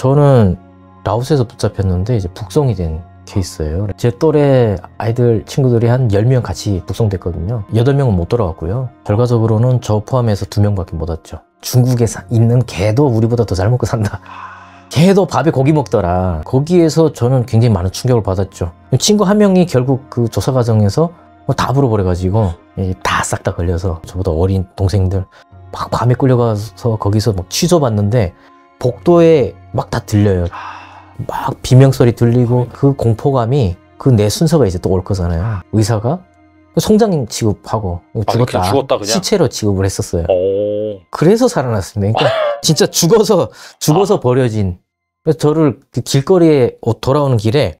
저는 라오스에서 붙잡혔는데 이제 북송이 된 케이스예요. 제 또래 아이들 친구들이 한 10명 같이 북송됐거든요. 8명은 못 돌아왔고요. 결과적으로는 저 포함해서 2명밖에 못 왔죠. 중국에 있는 개도 우리보다 더 잘 먹고 산다. 개도 밥에 고기 먹더라. 거기에서 저는 굉장히 많은 충격을 받았죠. 친구 한 명이 결국 그 조사 과정에서 뭐 다 불어버려가지고 다 싹다 예, 걸려서 저보다 어린 동생들 막 밤에 끌려가서 거기서 막취소받는데 복도에 막다 들려요. 막 비명 소리 들리고 그 공포감이 그 내 순서가 이제 또 올 거잖아요. 의사가 송장님 취급하고 죽었다, 아 죽었다 시체로 취급을 했었어요. 오. 어. 그래서 살아났습니다. 그러니까 진짜 죽어서 죽어서 아. 버려진. 그래서 저를 그 길거리에 돌아오는 길에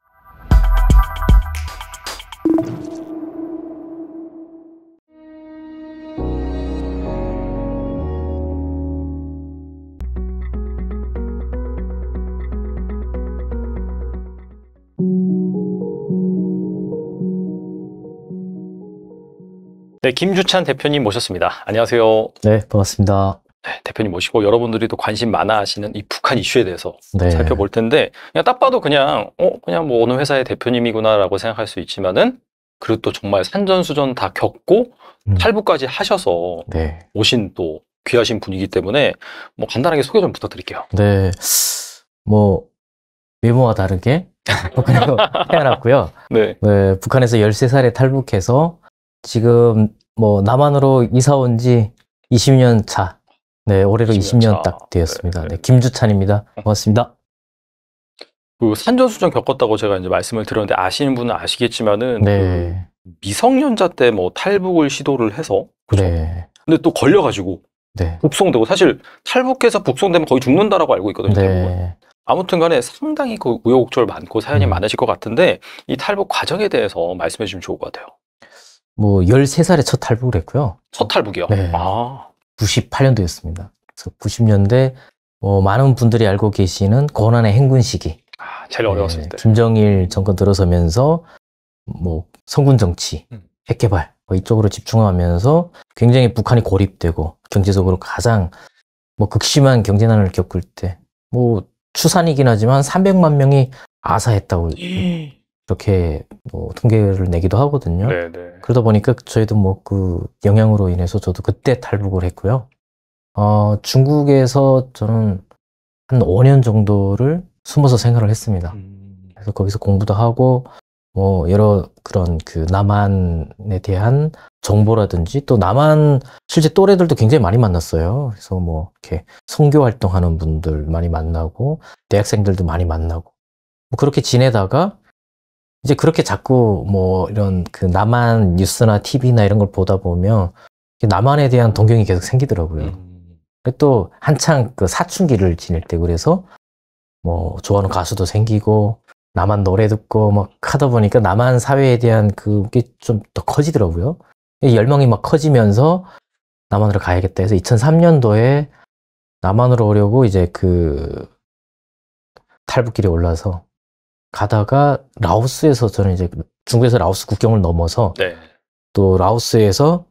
네, 김주찬 대표님 모셨습니다. 안녕하세요. 네, 반갑습니다. 네, 대표님 모시고 여러분들이 또 관심 많아 하시는 이 북한 이슈에 대해서 네. 살펴볼 텐데 그냥 딱 봐도 그냥 어 그냥 뭐 어느 회사의 대표님이구나라고 생각할 수 있지만은 그리고 또 정말 산전수전 다 겪고 음. 탈북까지 하셔서 네. 오신 또 귀하신 분이기 때문에 뭐 간단하게 소개 좀 부탁드릴게요. 네. 뭐 외모와 다르게 북한에서 태어났고요. 네. 네. 북한에서 13살에 탈북해서 지금 뭐 남한으로 이사 온 지 20년 차. 네, 올해로 20년, 20년 딱 되었습니다. 네, 네. 네, 김주찬입니다. 고맙습니다. 그 산전수전 겪었다고 제가 이제 말씀을 드렸는데 아시는 분은 아시겠지만은 네. 그 미성년자 때 뭐 탈북을 시도를 해서 그죠? 네. 근데 또 걸려가지고 네. 북송되고 사실 탈북해서 북송되면 거의 죽는다라고 알고 있거든요. 네. 대 아무튼간에 상당히 그 우여곡절 많고 사연이 음. 많으실 것 같은데 이 탈북 과정에 대해서 말씀해 주시면 좋을 것 같아요. 뭐 13살에 첫 탈북을 했고요. 첫 탈북이요? 네. 아. 98년도였습니다. 그래서 90년대 뭐 많은 분들이 알고 계시는 권한의 행군 시기. 아, 제일 어려웠을 네, 때. 김정일 정권 들어서면서 뭐 성군 정치, 음. 핵개발 뭐 이쪽으로 집중하면서 굉장히 북한이 고립되고 경제적으로 가장 뭐 극심한 경제난을 겪을 때뭐 추산이긴 하지만 300만 명이 아사했다고 이렇게 뭐 통계를 내기도 하거든요. 네네. 네. 그러다 보니까 저희도 뭐 그 영향으로 인해서 저도 그때 탈북을 했고요. 어, 중국에서 저는 한 5년 정도를 숨어서 생활을 했습니다. 음. 그래서 거기서 공부도 하고 뭐 여러 그런 그 남한에 대한 정보라든지 또 남한 실제 또래들도 굉장히 많이 만났어요. 그래서 뭐 이렇게 선교 활동하는 분들 많이 만나고 대학생들도 많이 만나고 뭐 그렇게 지내다가 이제 그렇게 자꾸 뭐 이런 그 남한 뉴스나 TV나 이런 걸 보다 보면 남한에 대한 동경이 계속 생기더라고요. 음. 또 한창 그 사춘기를 지낼 때 그래서 뭐 좋아하는 가수도 생기고 남한 노래 듣고 막 하다 보니까 남한 사회에 대한 그게 좀 더 커지더라고요. 열망이 막 커지면서 남한으로 가야겠다 해서 2003년도에 남한으로 오려고 이제 그 탈북길에 올라서 가다가 라오스에서 저는 이제 중국에서 라오스 국경을 넘어서 네. 또 라오스에서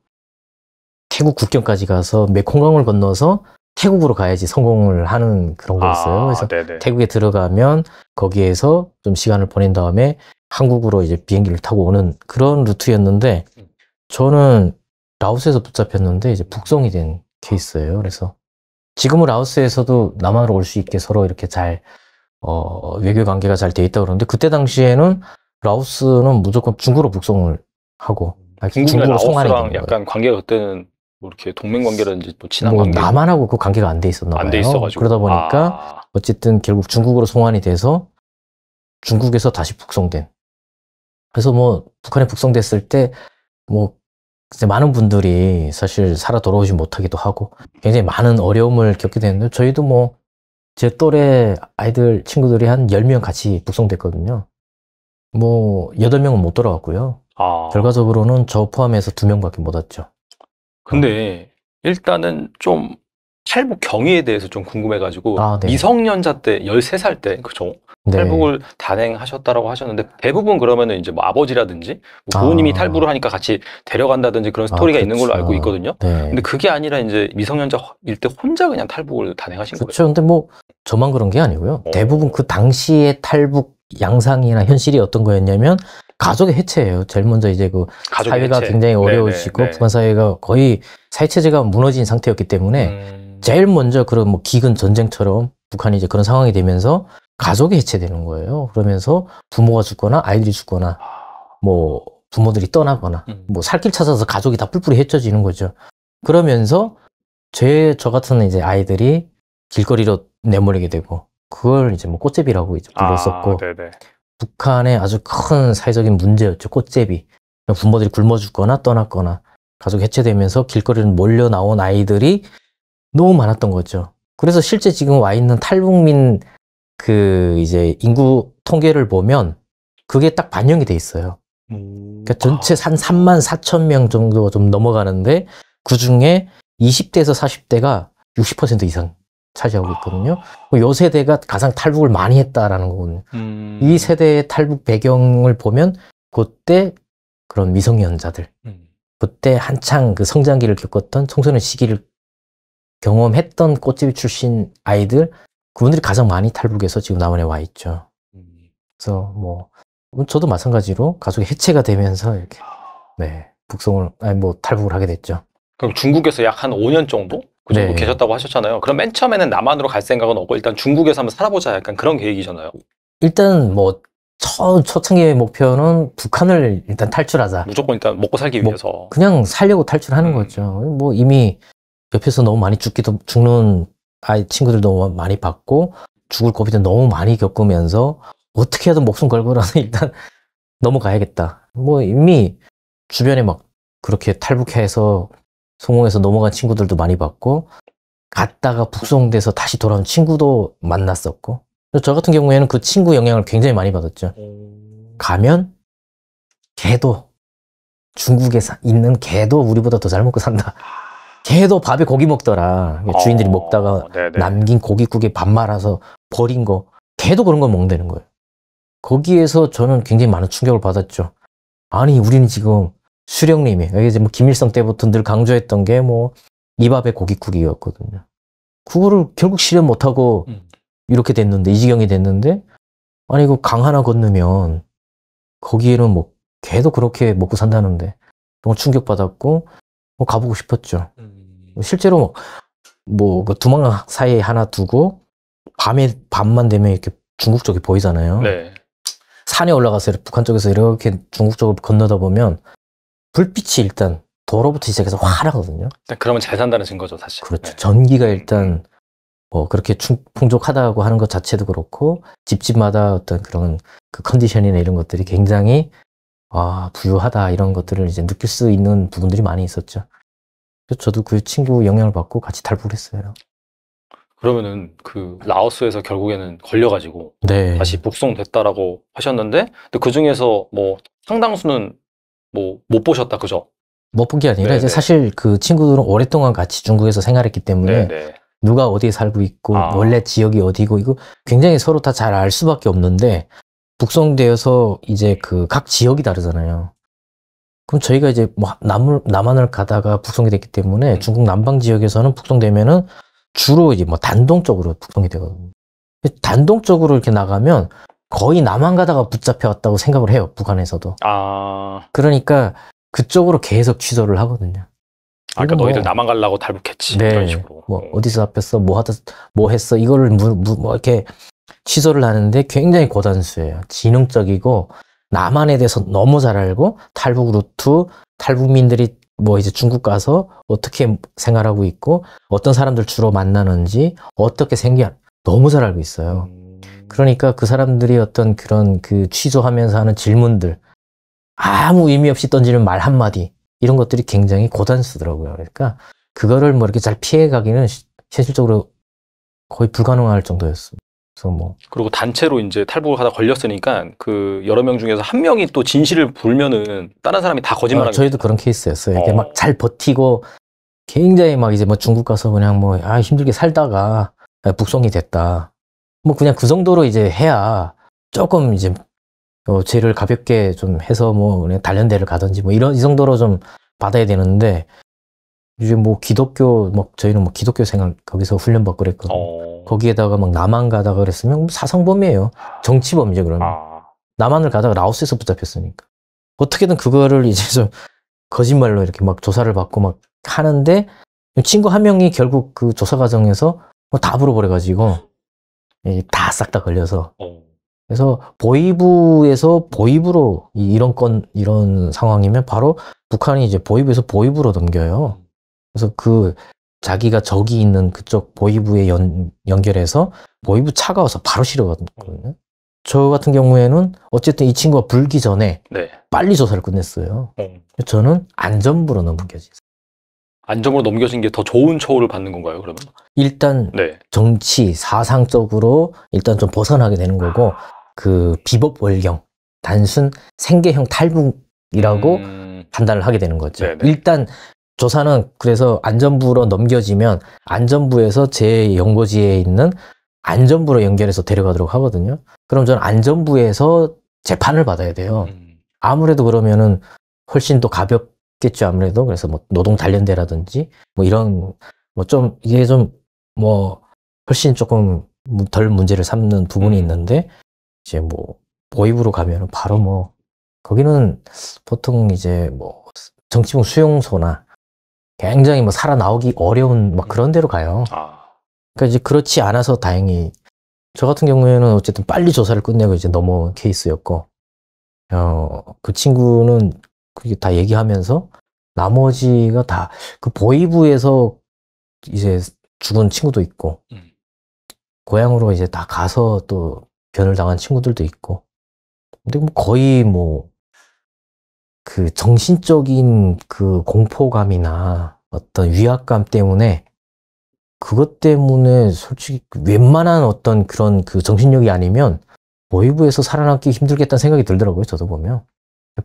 태국 국경까지 가서 메콩강을 건너서 태국으로 가야지 성공을 하는 그런 아, 거였어요. 아, 그래서 네네. 태국에 들어가면 거기에서 좀 시간을 보낸 다음에 한국으로 이제 비행기를 타고 오는 그런 루트였는데 저는 라오스에서 붙잡혔는데 이제 북송이 된 케이스예요. 그래서 지금은 라오스에서도 남한으로 올 수 있게 서로 이렇게 잘 어, 외교 관계가 잘 돼 있다 고 그러는데 그때 당시에는 라오스는 무조건 중국으로 북송을 하고 아, 중국이랑 라오스랑 약간 관계가 그때는 뭐 이렇게 동맹 관계라든지 또 친한 뭐 관계 남한하고 그 관계가 안 돼 있었나 안 봐요. 돼 있어가지고 그러다 보니까 아... 어쨌든 결국 중국으로 송환이 돼서 중국에서 다시 북송된. 그래서 뭐 북한에 북송됐을 때뭐 많은 분들이 사실 살아 돌아오지 못하기도 하고 굉장히 많은 어려움을 겪게 되는데 저희도 뭐제 또래 아이들 친구들이 한 10명 같이 북송됐거든요. 뭐 8명은 못돌아왔고요 아. 결과적으로는 저 포함해서 2명밖에 못 왔죠. 근데 일단은 좀 탈북 경위에 대해서 좀 궁금해가지고 아, 네. 미성년자 때 13살 때 그죠? 네. 탈북을 단행하셨다라고 하셨는데 대부분 그러면은 이제 뭐 아버지라든지 뭐 부모님이 아. 탈북을 하니까 같이 데려간다든지 그런 스토리가 아, 있는 걸로 알고 있거든요. 네. 근데 그게 아니라 이제 미성년자일 때 혼자 그냥 탈북을 단행하신 그쵸. 거예요. 그렇죠. 근데 뭐 저만 그런 게 아니고요. 어. 대부분 그 당시의 탈북 양상이나 현실이 어떤 거였냐면 가족의 해체예요. 제일 먼저 이제 그 사회가 해체. 굉장히 네, 어려우시고 네네, 북한 사회가 거의 사회체제가 무너진 상태였기 때문에 음... 제일 먼저 그런 뭐 기근 전쟁처럼 북한이 이제 그런 상황이 되면서 가족이 해체되는 거예요. 그러면서 부모가 죽거나 아이들이 죽거나 뭐 부모들이 떠나거나 음. 뭐 살길 찾아서 가족이 다 뿔뿔이 헤쳐지는 거죠. 그러면서 제저 같은 이제 아이들이 길거리로 내몰리게 되고 그걸 이제 뭐 꽃제비라고 이제 불렀었고 아, 북한의 아주 큰 사회적인 문제였죠 꽃제비 부모들이 굶어 죽거나 떠났거나 가족 이 해체되면서 길거리를 몰려 나온 아이들이 너무 많았던 거죠 그래서 실제 지금 와 있는 탈북민 그 이제 인구 통계를 보면 그게 딱 반영이 돼 있어요. 음. 그러니까 전체 아. 한 3만 4천 명 정도 좀 넘어가는데 그 중에 20대에서 40대가 60% 이상 차지하고 있거든요. 아. 그 요 세대가 가장 탈북을 많이 했다라는 거거든요. 음. 이 세대의 탈북 배경을 보면 그때 그런 미성년자들, 음. 그때 한창 그 성장기를 겪었던 청소년 시기를 경험했던 꽃집 출신 아이들, 그분들이 가장 많이 탈북해서 지금 남한에와 있죠. 그래서 뭐, 뭐 저도 마찬가지로 가족의 해체가 되면서 이렇게 네 북송을 아니 뭐 탈북을 하게 됐죠. 그럼 중국에서 약 한 5년 정도 그 정도 네. 계셨다고 하셨잖아요. 그럼 맨 처음에는 남한으로 갈 생각은 없고 일단 중국에서 한번 살아보자 약간 그런 계획이잖아요. 일단 뭐 처, 초창기의 목표는 북한을 일단 탈출하자. 무조건 일단 먹고 살기 뭐 위해서. 그냥 살려고 탈출하는 음. 거죠. 뭐 이미 옆에서 너무 많이 죽기도 죽는 아이 친구들 너무 뭐 많이 받고 죽을 고비도 너무 많이 겪으면서 어떻게 해도 목숨 걸고라도 일단 넘어가야겠다. 뭐 이미 주변에 막 그렇게 탈북해서 성공해서 넘어간 친구들도 많이 봤고 갔다가 북송돼서 다시 돌아온 친구도 만났었고 저 같은 경우에는 그 친구 영향을 굉장히 많이 받았죠. 가면 개도 중국에 있는 개도 우리보다 더 잘 먹고 산다. 걔도 밥에 고기 먹더라. 주인들이 어... 먹다가 네네. 남긴 고기국에 밥 말아서 버린 거. 걔도 그런 걸 먹는다는 거예요. 거기에서 저는 굉장히 많은 충격을 받았죠. 아니, 우리는 지금 수령님이, 이제 뭐 김일성 때부터 늘 강조했던 게 뭐이 밥에 고기국이었거든요. 그거를 결국 실현 못하고 음. 이렇게 됐는데, 이 지경이 됐는데, 아니, 그 강 하나 건너면 거기에는 뭐 걔도 그렇게 먹고 산다는데 정말 충격받았고 뭐 가보고 싶었죠. 음. 뭐 실제로 뭐그 뭐, 두망 사이에 하나 두고 밤에 밤만 되면 이렇게 중국 쪽이 보이잖아요. 네. 산에 올라가서 북한 쪽에서 이렇게 중국 쪽을 건너다 보면 불빛이 일단 도로부터 시작해서 환하거든요. 일단 그러면 잘 산다는 증거죠, 사실. 그렇죠. 네. 전기가 일단 뭐 그렇게 충, 풍족하다고 하는 것 자체도 그렇고 집집마다 어떤 그런 그 컨디션이나 이런 것들이 굉장히 아, 부유하다 이런 것들을 이제 느낄 수 있는 부분들이 많이 있었죠. 저도 그 친구 영향을 받고 같이 탈북을 했어요. 그러면은 그 라오스에서 결국에는 걸려가지고 네. 다시 북송됐다라고 하셨는데 근데 그 중에서 뭐 상당수는 뭐 못 보셨다 그죠? 못 본 게 아니라 네네. 이제 네, 네. 사실 그 친구들은 오랫동안 같이 중국에서 생활했기 때문에 네네. 네. 누가 어디에 살고 있고 아. 원래 지역이 어디고 이거 굉장히 서로 다 잘 알 수밖에 없는데 북송되어서 이제 그 각 지역이 다르잖아요. 그럼 저희가 이제 뭐 남을, 남한을 가다가 북송이 됐기 때문에 음. 중국 남방 지역에서는 북송되면은 주로 이제 뭐 단동적으로 북송이 되거든요. 단동적으로 이렇게 나가면 거의 남한 가다가 붙잡혀왔다고 생각을 해요. 북한에서도. 아. 그러니까 그쪽으로 계속 취소를 하거든요. 아까 그러니까 뭐, 너희들 남한 가려고 달북했지. 네. 이런 식으로. 뭐 어. 어디서 잡혔어? 뭐 하다 뭐 했어? 이거를 무, 무, 뭐 이렇게 시도를 하는데 굉장히 고단수예요. 지능적이고 나만에 대해서 너무 잘 알고 탈북 루트, 탈북민들이 뭐 이제 중국 가서 어떻게 생활하고 있고 어떤 사람들 주로 만나는지 어떻게 생겨 너무 잘 알고 있어요. 음. 그러니까 그 사람들이 어떤 그런 그취소하면서 하는 질문들 아무 의미 없이 던지는 말 한마디 이런 것들이 굉장히 고단수더라고요. 그러니까 그거를 뭐 이렇게 잘 피해가기는 현실적으로 거의 불가능할 정도였습니다. 그래서 뭐 그리고 단체로 이제 탈북 하다 걸렸으니까 그 여러 명 중에서 한 명이 또 진실을 불면은 다른 사람이 다 거짓말하는 어, 아, 저희도 그런 케이스였어요. 이렇게 어. 막잘 버티고 굉장히 막 이제 뭐 중국 가서 그냥 뭐 아 힘들게 살다가 북송이 됐다. 뭐 그냥 그 정도로 이제 해야 조금 이제 어, 죄를 가볍게 좀 해서 뭐 그냥 단련대를 가든지 뭐 이런 이 정도로 좀 받아야 되는데 요즘 뭐 기독교 뭐 저희는 뭐 기독교 생활 거기서 훈련 받고 그랬거든요. 어. 거기에다가 막 남한 가다가 그랬으면 사상범이에요. 정치범이죠 그러면. 아. 남한을 가다가 라오스에서 붙잡혔으니까. 어떻게든 그거를 이제 좀 거짓말로 이렇게 막 조사를 받고 막 하는데 친구 한 명이 결국 그 조사 과정에서 뭐다 물어버려가지고 다 싹다 예, 다 걸려서 어. 그래서 보위부에서보위부로 이런 건 이런 상황이면 바로 북한이 이제 보위부에서보위부로 넘겨요. 그래서 그 자기가 적이 있는 그쪽 보이부에 연, 연결해서 보이부 차가워서 바로 실어거든요. 저 같은 경우에는 어쨌든 이 친구가 불기 전에 네. 빨리 조사를 끝냈어요. 음. 저는 안전부로 넘겨진. 안전으로 넘겨진 게 더 좋은 처우를 받는 건가요, 그러면? 일단 네. 정치, 사상적으로 일단 좀 벗어나게 되는 거고, 그 비법 월경, 단순 생계형 탈북이라고 음... 판단을 하게 되는 거죠. 네네. 일단 조사는 그래서 안전부로 넘겨지면 안전부에서 제 연고지에 있는 안전부로 연결해서 데려가도록 하거든요. 그럼 저는 안전부에서 재판을 받아야 돼요. 음. 아무래도 그러면은 훨씬 더 가볍겠죠. 아무래도 그래서 뭐 노동 단련대라든지 뭐 이런 뭐 좀 이게 좀 뭐 훨씬 조금 덜 문제를 삼는 부분이 음. 있는데 이제 뭐 모입으로 가면은 바로 뭐 거기는 보통 이제 뭐 정치부 수용소나 굉장히 뭐 살아나오기 어려운 막 그런 데로 가요. 아. 그러니까 이제 그렇지 않아서 다행히 저 같은 경우에는 어쨌든 빨리 조사를 끝내고 이제 넘어온 케이스였고 어, 그 친구는 그게 다 얘기하면서 나머지가 다 그 보이부에서 이제 죽은 친구도 있고 음. 고향으로 이제 다 가서 또 변을 당한 친구들도 있고 근데 뭐 거의 뭐그 정신적인 그 공포감이나 어떤 위압감 때문에 그것 때문에 솔직히 그 웬만한 어떤 그런 그 정신력이 아니면 모의부에서 살아남기 힘들겠다는 생각이 들더라고요. 저도 보면.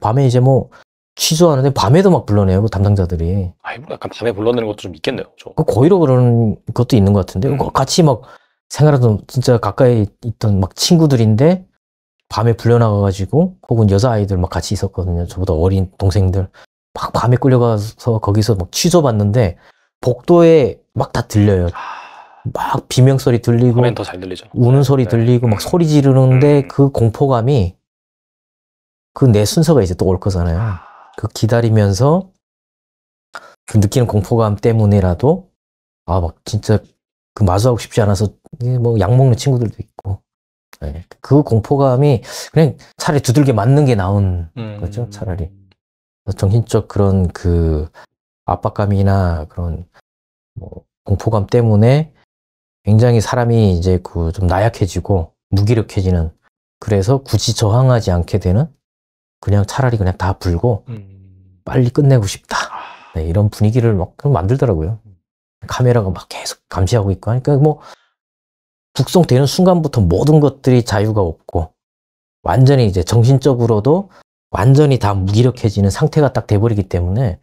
밤에 이제 뭐 취소하는데 밤에도 막 불러내요. 그 담당자들이. 아, 약간 밤에 불러내는 것도 좀 있겠네요. 저. 그 거의로 그런 것도 있는 것 같은데. 음. 같이 막 생활하던 진짜 가까이 있던 막 친구들인데 밤에 불려나가가지고 혹은 여자아이들 막 같이 있었거든요. 저보다 어린 동생들. 막 밤에 끌려가서 거기서 막 취소받는데 복도에 막 다 들려요. 아. 막 비명 소리 들리고 더잘 들리죠. 우는 네. 소리 네. 들리고 막 소리 지르는데 음. 그 공포감이 그 내 순서가 이제 또 올 거잖아요. 아. 그 기다리면서 그 느끼는 공포감 때문에라도 아 막 진짜 그 마주하고 싶지 않아서 뭐 약 먹는 친구들도 있고 네. 그 공포감이 그냥 차라리 두들겨 맞는 게 나은 음. 거죠, 차라리. 정신적 그런 그 압박감이나 그런 뭐 공포감 때문에 굉장히 사람이 이제 그 좀 나약해지고 무기력해지는 그래서 굳이 저항하지 않게 되는 그냥 차라리 그냥 다 불고 음. 빨리 끝내고 싶다. 아. 네, 이런 분위기를 막 만들더라고요. 음. 카메라가 막 계속 감시하고 있고 하니까 뭐 북송되는 순간부터 모든 것들이 자유가 없고 완전히 이제 정신적으로도 완전히 다 무기력해지는 상태가 딱 돼버리기 때문에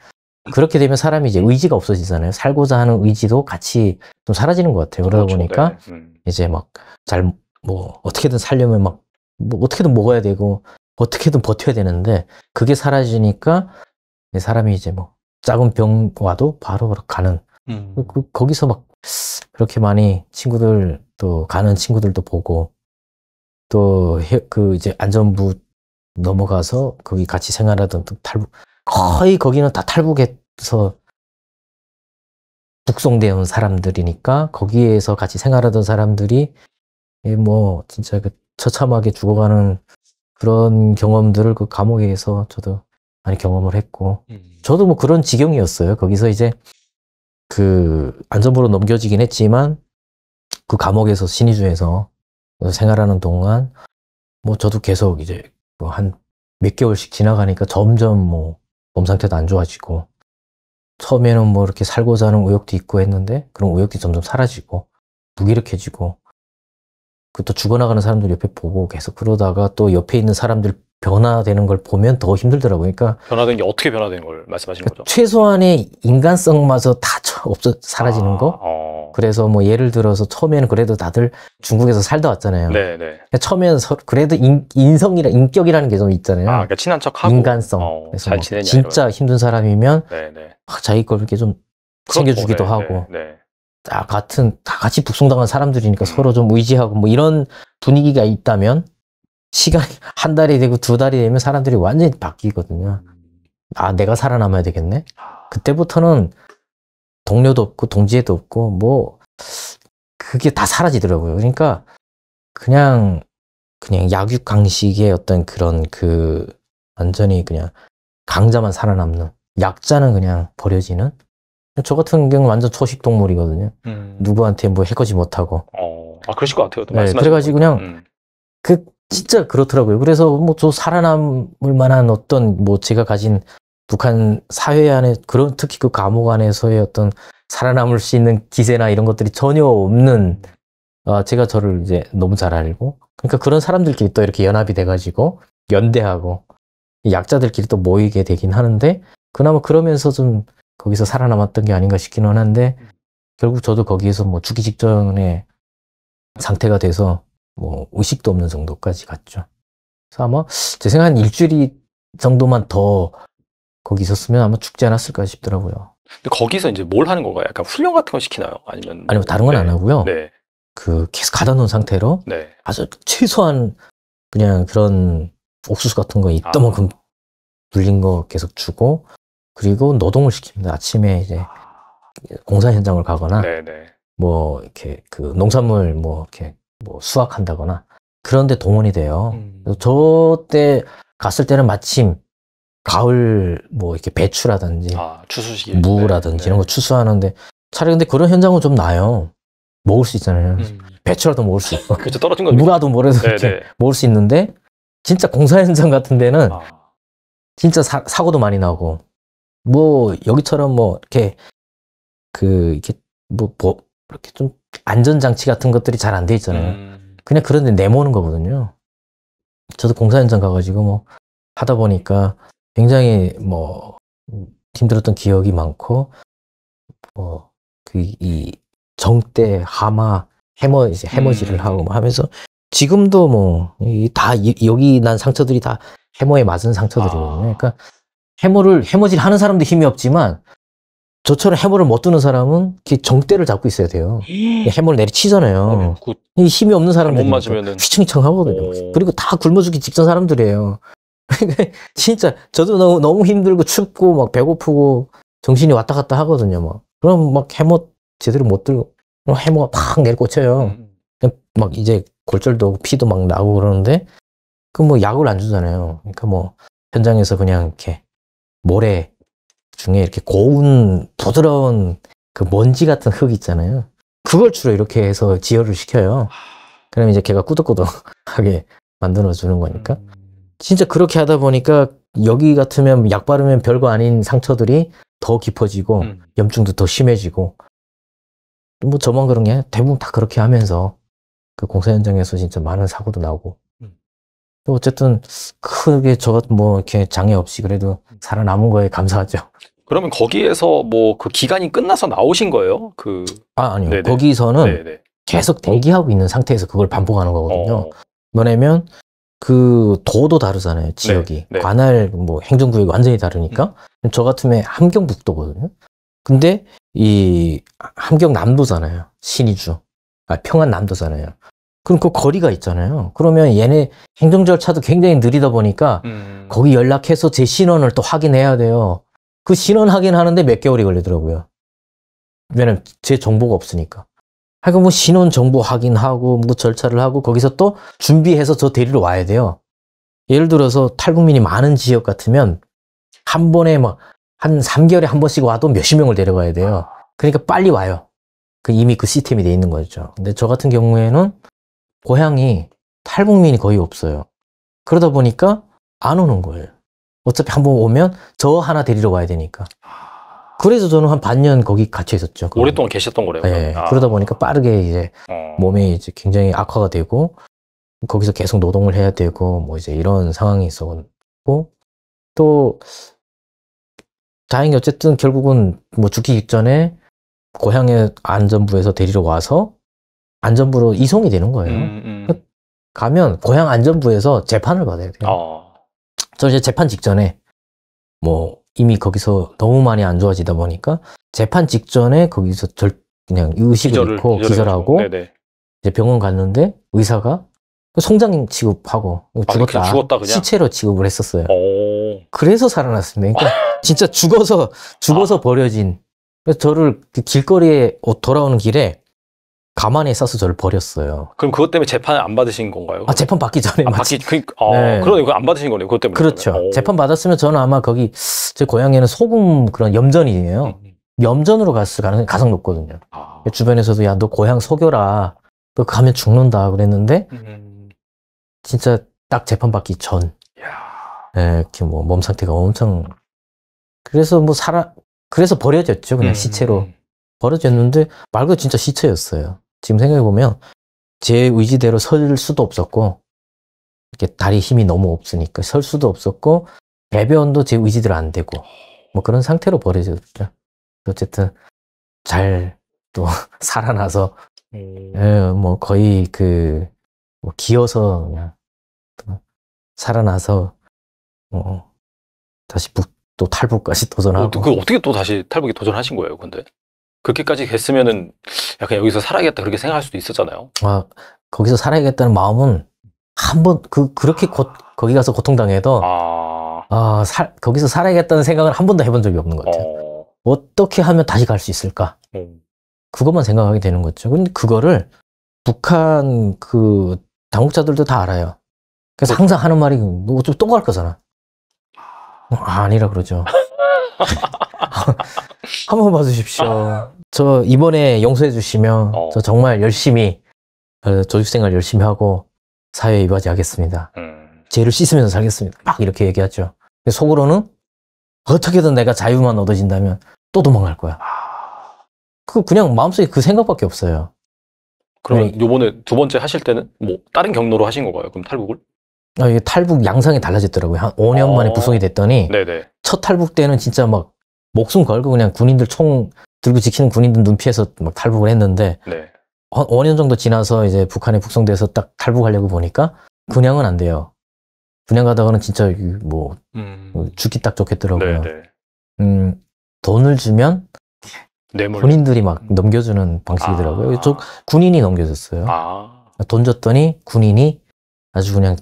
그렇게 되면 사람이 이제 의지가 없어지잖아요. 살고자 하는 의지도 같이 좀 사라지는 것 같아요. 그러다 그렇죠. 보니까 네. 음. 이제 막 잘 뭐 어떻게든 살려면 막뭐 어떻게든 먹어야 되고 어떻게든 버텨야 되는데 그게 사라지니까 사람이 이제 뭐 작은 병 와도 바로 가는 음. 그, 그, 거기서 막 그렇게 많이 친구들 또 가는 친구들도 보고 또 그 이제 안전부 넘어가서 거기 같이 생활하던 탈북 거의 거기는 다 탈북해서 북송되어 온 사람들이니까 거기에서 같이 생활하던 사람들이 예, 뭐 진짜 그 처참하게 죽어가는 그런 경험들을 그 감옥에서 저도 많이 경험을 했고 음. 저도 뭐 그런 지경이었어요. 거기서 이제 그 안전부로 넘겨지긴 했지만 그 감옥에서 신의주에서 생활하는 동안 뭐 저도 계속 이제 뭐 한몇 개월씩 지나가니까 점점 뭐 몸 상태도 안 좋아지고 처음에는 뭐 이렇게 살고자 하는 의욕도 있고 했는데 그런 의욕이 점점 사라지고 무기력해지고 그또 죽어나가는 사람들 옆에 보고 계속 그러다가 또 옆에 있는 사람들 변화되는 걸 보면 더 힘들더라고요. 그러니까 변화된 게 어떻게 변화된 걸 말씀하시는 그러니까 거죠? 최소한의 인간성마저 다 없어 사라지는 아, 거. 어. 그래서 뭐 예를 들어서 처음에는 그래도 다들 중국에서 살다 왔잖아요. 네, 네. 처음에는 서, 그래도 인, 인성이라 인격이라는 게 좀 있잖아요. 아, 그러니까 친한 척하고 인간성. 어, 그래서 잘뭐 지내냐, 진짜 이런. 힘든 사람이면 네, 네. 아, 자기 걸 이렇게 좀 그렇죠. 챙겨주기도 네, 네, 하고. 네, 네. 다 같은 다 같이 북송당한 사람들이니까 서로 음. 좀 의지하고 뭐 이런 분위기가 있다면 시간이 한 달이 되고 두 달이 되면 사람들이 완전히 바뀌거든요. 음. 아 내가 살아남아야 되겠네. 아. 그때부터는 동료도 없고 동지애도 없고 뭐 그게 다 사라지더라고요. 그러니까 그냥 그냥 약육강식의 어떤 그런 그 완전히 그냥 강자만 살아남는 약자는 그냥 버려지는 저 같은 경우는 완전 초식 동물이거든요. 음. 누구한테 뭐 해거지 못하고. 어, 아, 그러실 것 같아요. 네, 그래가지고 그냥, 음. 그, 진짜 그렇더라고요. 그래서 뭐 저 살아남을 만한 어떤 뭐 제가 가진 북한 사회 안에 그런 특히 그 감옥 안에서의 어떤 살아남을 수 있는 기세나 이런 것들이 전혀 없는 아, 제가 저를 이제 너무 잘 알고 그러니까 그런 사람들끼리 또 이렇게 연합이 돼가지고 연대하고 약자들끼리 또 모이게 되긴 하는데 그나마 그러면서 좀 거기서 살아남았던 게 아닌가 싶기는 한데 결국 저도 거기에서 뭐 죽기 직전에 상태가 돼서 뭐 의식도 없는 정도까지 갔죠. 그래서 아마 제 생각 엔 일주일 정도만 더 거기 있었으면 아마 죽지 않았을까 싶더라고요. 근데 거기서 이제 뭘 하는 건가요? 약간 훈련 같은 거 시키나요? 아니면 뭐 아니면 다른 건안 네. 하고요. 네. 그 계속 가다놓은 상태로 네. 아주 최소한 그냥 그런 옥수수 같은 거 이따만큼 아. 불린 거 계속 주고 그리고 노동을 시킵니다. 아침에 이제 공사 현장을 가거나 네네. 뭐 이렇게 그 농산물 뭐 이렇게 뭐 수확한다거나 그런데 동원이 돼요. 음. 저때 갔을 때는 마침 가을 뭐 이렇게 배추라든지 아, 무라든지 네. 이런 거 네. 추수하는데 차라리 근데 그런 현장은 좀 나요. 먹을 수 있잖아요. 음. 배추라도 먹을 수 있고. 그렇죠. 떨어진 거 무라도 뭐라도 먹을 수 있는데 진짜 공사 현장 같은 데는 아. 진짜 사, 고도 많이 나고 뭐 여기처럼 뭐 이렇게 그 이렇게 뭐, 뭐 이렇게 좀 안전장치 같은 것들이 잘 안 돼 있잖아요. 음. 그냥 그런데 내모는 거거든요. 저도 공사 현장 가가지고 뭐 하다 보니까 굉장히 뭐 힘들었던 기억이 많고 뭐그이 정대 하마 해머 이제 해머질을 음. 하고 뭐 하면서 지금도 뭐 다 여기 난 상처들이 다 해머에 맞은 상처들이거든요. 아. 그러니까 해머를 해머질 하는 사람도 힘이 없지만 저처럼 해머를 못두는 사람은 정대를 잡고 있어야 돼요. 해머를 내리치잖아요. 이 힘이 없는 사람들 휘청휘청 하거든요. 그리고 다 굶어 죽기 직전 사람들이에요. 진짜 저도 너무, 너무 힘들고 춥고 막 배고프고 정신이 왔다 갔다 하거든요. 막 그럼 막 해머 제대로 못 들고 해머가 팍 내리꽂혀요. 음. 막 이제 골절도 피도 막 나고 그러는데 그 뭐 약을 안 주잖아요. 그러니까 뭐 현장에서 그냥 이렇게 모래 중에 이렇게 고운 부드러운 그 먼지 같은 흙 있잖아요. 그걸 주로 이렇게 해서 지혈을 시켜요. 그럼 이제 걔가 꾸덕꾸덕하게 만들어 주는 거니까. 음. 진짜 그렇게 하다 보니까 여기 같으면 약 바르면 별거 아닌 상처들이 더 깊어지고 음. 염증도 더 심해지고 뭐 저만 그런 게 대부분 다 그렇게 하면서 그 공사 현장에서 진짜 많은 사고도 나고 어쨌든 크게 저뭐 이렇게 장애 없이 그래도 살아남은 거에 감사하죠. 그러면 거기에서 뭐 그 기간이 끝나서 나오신 거예요? 그 아, 아니요. 네네. 거기서는 네네. 계속 대기하고 있는 상태에서 그걸 반복하는 거거든요. 어. 뭐냐면 그 도도 다르잖아요. 네. 지역이 네. 네. 관할 뭐 행정구역이 완전히 다르니까 음. 저 같으면 함경북도거든요. 근데 이 함경남도잖아요. 신의주. 아, 평안남도잖아요. 그럼 그 거리가 있잖아요. 그러면 얘네 행정 절차도 굉장히 느리다 보니까 음. 거기 연락해서 제 신원을 또 확인해야 돼요. 그 신원 확인하는데 몇 개월이 걸리더라고요. 왜냐면 제 정보가 없으니까. 하여간 뭐 신원 정보 확인하고 뭐 절차를 하고 거기서 또 준비해서 저 데리러 와야 돼요. 예를 들어서 탈북민이 많은 지역 같으면 한 번에 막한 3개월에 한 번씩 와도 몇십 명을 데려가야 돼요. 그러니까 빨리 와요. 그 이미 그 시스템이 돼 있는 거죠. 근데 저 같은 경우에는 고향이 탈북민이 거의 없어요. 그러다 보니까 안 오는 거예요. 어차피 한번 오면 저 하나 데리러 와야 되니까. 그래서 저는 한 반년 거기 갇혀 있었죠. 오랫동안 계셨던 거래요. 네. 아. 그러다 보니까 빠르게 이제 어. 몸이 이제 굉장히 악화가 되고 거기서 계속 노동을 해야 되고 뭐 이제 이런 상황이 있었고 또 다행히 어쨌든 결국은 뭐 죽기 직전에 고향의 안전부에서 데리러 와서 안전부로 이송이 되는 거예요. 음, 음. 그 가면 고향 안전부에서 재판을 받아야 돼요. 어. 저 이제 재판 직전에 뭐 이미 거기서 너무 많이 안 좋아지다 보니까 재판 직전에 거기서 절 그냥 의식을 기절을, 잃고 기절하고 이제 병원 갔는데 의사가 그 송장인 취급하고 아, 죽었다, 아 죽었다 시체로 취급을 했었어요. 오. 그래서 살아났습니다. 그러니까 진짜 죽어서 죽어서 아. 버려진 저를 그 길거리에 돌아오는 길에 가만히 있어서 저를 버렸어요. 그럼 그것 때문에 재판 안 받으신 건가요? 아, 재판 받기 전에. 아, 받기, 그, 어, 네. 그러네. 그안 받으신 거네요. 그것 때문에. 그렇죠. 재판 받았으면 저는 아마 거기, 제 고향에는 소금 그런 염전이에요. 음. 음. 염전으로 갔을 가능성 가장 높거든요. 아. 주변에서도 야, 너 고향 속여라. 너 가면 죽는다. 그랬는데, 음. 음. 진짜 딱 재판 받기 전. 예, 이렇게 뭐 몸 상태가 엄청 그래서 뭐 살아 그래서 버려졌죠 그냥 음. 음 시체로 버려졌는데 말 그대로 진짜 시체였어요 지금 생각해보면 제 의지대로 설 수도 없었고 이렇게 다리 힘이 너무 없으니까 설 수도 없었고 배변도 제 의지대로 안 되고 뭐 그런 상태로 버려졌죠. 어쨌든 잘 또 살아나서 음. 예, 뭐 거의 그뭐 기어서 그냥 살아나서 뭐 다시 북, 또 탈북까지 어, 도전하고 어, 그 어떻게 또 다시 탈북에 도전하신 거예요, 근데? 그렇게까지 했으면은 약간 여기서 살아야겠다 그렇게 생각할 수도 있었잖아요. 아 거기서 살아야겠다는 마음은 한 번 그 그렇게 곧 거기 가서 고통당해도 아, 아 거기서 살아야겠다는 생각을 한 번도 해본 적이 없는 것 같아요. 어... 떻게 하면 다시 갈 수 있을까? 어. 그것만 생각하게 되는 거죠. 근데 그거를 북한 그 당국자들도 다 알아요. 그래서 어... 항상 하는 말이 너 뭐 어차피 또갈 거잖아. 아, 아니라 그러죠. 한번 봐주십시오. 저 이번에 용서해 주시면 어. 저 정말 열심히 어, 조직생활 열심히 하고 사회에 이바지하겠습니다. 음. 죄를 씻으면서 살겠습니다. 막 이렇게 얘기하죠. 속으로는 어떻게든 내가 자유만 얻어진다면 또 도망갈 거야. 아. 그 그냥 마음속에 그 생각밖에 없어요. 그러면 네. 요번에 두 번째 하실 때는 뭐 다른 경로로 하신 건가요? 그럼 탈북을? 아, 이게 탈북 양상이 달라졌더라고요. 한 5년 어... 만에 구속이 됐더니 네네. 첫 탈북 때는 진짜 막 목숨 걸고 그냥 군인들 총 들고 지키는 군인들 눈피해서 막 탈북을 했는데 네. 5년 정도 지나서 이제 북한에 북송돼서 딱 탈북하려고 보니까 분양은 안 돼요. 분양 가다가는 진짜 뭐 음. 뭐 죽기 딱 좋겠더라고요. 네네. 네. 음 돈을 주면 뇌물. 군인들이 막 음. 넘겨주는 방식이더라고요. 아. 이쪽 군인이 넘겨줬어요. 아. 돈 줬더니 군인이 아주 그냥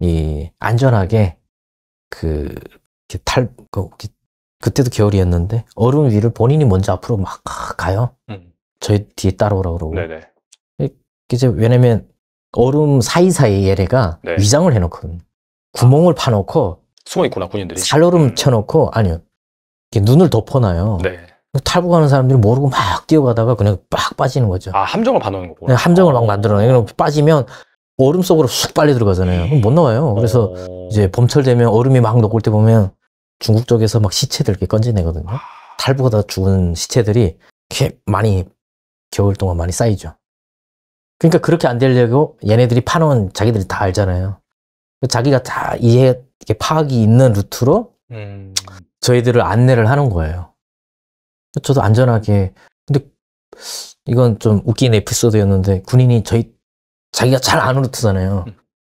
이 안전하게 그 이렇게 탈, 그, 그때도 겨울이었는데 얼음 위를 본인이 먼저 앞으로 막 가요. 음. 저희 뒤에 따라오라 그러고. 네네. 이제 왜냐면 얼음 사이사이 얘네가 네. 위장을 해놓거든. 구멍을 아. 파놓고 숨어 있구나 군인들이. 살얼음 음. 쳐놓고 아니요. 눈을 덮어놔요. 네. 탈북하는 사람들이 모르고 막 뛰어가다가 그냥 빡 빠지는 거죠. 아 함정을 봐놓는 거구나. 네, 함정을 막 어. 만들어내요. 빠지면 얼음 속으로 쑥 빨리 들어가잖아요. 그럼 못 나와요. 그래서 어... 이제 봄철 되면 얼음이 막 녹을 때 보면 중국 쪽에서 막 시체들 이렇게 건져내거든요. 탈부하다 아. 죽은 시체들이 이렇게 많이 겨울 동안 많이 쌓이죠. 그러니까 그렇게 안 되려고 얘네들이 파놓은 자기들이 다 알잖아요. 자기가 다 이해, 파악이 있는 루트로 음. 저희들을 안내를 하는 거예요. 저도 안전하게. 근데 이건 좀 웃긴 에피소드였는데 군인이 저희 자기가 잘 아는 루트잖아요.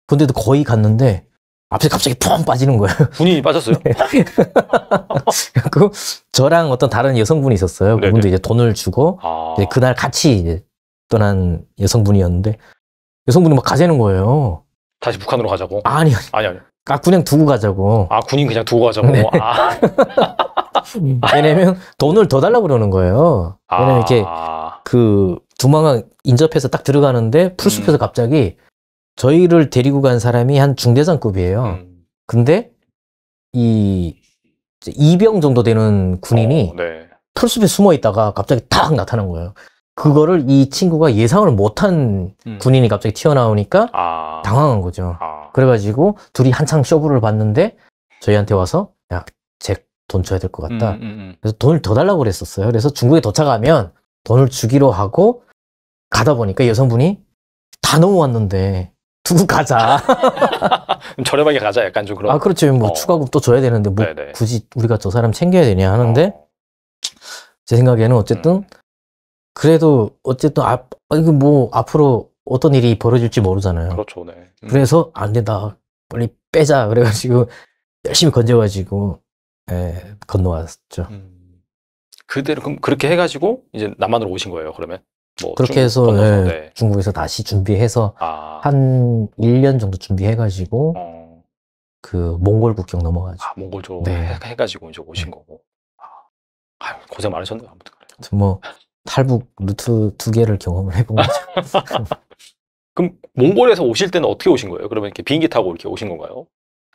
근데도 음. 거의 갔는데 앞에 서 갑자기 펑 빠지는 거예요. 분이 빠졌어요? 그 저랑 어떤 다른 여성분이 있었어요. 네, 그분도 네. 이제 돈을 주고 아... 이제 그날 같이 이제 떠난 여성분이었는데 여성분이 막 가자는 거예요. 다시 북한으로 가자고? 아니 아니 아니. 아니. 아 그냥 두고 가자고. 아 군인 그냥 두고 가자고. 네. 아. 왜냐면 돈을 더 달라고 그러는 거예요. 왜냐면 이렇게 아. 그두망강 인접해서 딱 들어가는데 풀숲에서 음. 갑자기 저희를 데리고 간 사람이 한 중대장급이에요. 음. 근데 이 이병 정도 되는 군인이 어, 네. 풀숲에 숨어 있다가 갑자기 딱 나타난 거예요. 그거를 이 친구가 예상을 못한 음. 군인이 갑자기 튀어나오니까 아. 당황한 거죠. 아. 그래가지고 둘이 한창 쇼부를 봤는데 저희한테 와서 야, 잭돈 줘야 될 것 같다. 음, 음, 음, 그래서 돈을 더 달라고 그랬었어요. 그래서 중국에 도착하면 돈을 주기로 하고 가다 보니까 여성분이 다 넘어왔는데 두고 가자. 저렴하게 가자. 약간 좀 그런. 아 그렇지. 뭐 어. 추가금 도 줘야 되는데 뭐 네네. 굳이 우리가 저 사람 챙겨야 되냐 하는데 어. 제 생각에는 어쨌든 음. 그래도 어쨌든 아, 이거 뭐 앞으로 어떤 일이 벌어질지 모르잖아요. 그렇죠, 네. 음. 그래서 안 된다. 빨리 빼자. 그래가지고 열심히 건져가지고 예, 건너왔죠. 음. 그대로 그럼 그렇게 해가지고 이제 남한으로 오신 거예요. 그러면 뭐 그렇게 해서 네, 네. 중국에서 다시 준비해서 아. 한 1년 정도 준비해가지고 어. 그 몽골 국경 넘어가지고 아, 몽골 쪽 네. 해가지고 이제 오신 네. 거고 아, 고생 많으셨네요 아무튼 그래. 뭐 탈북 루트 두 개를 경험을 해본 거죠 그럼 몽골에서 오실 때는 어떻게 오신 거예요? 그러면 이렇게 비행기 타고 이렇게 오신 건가요?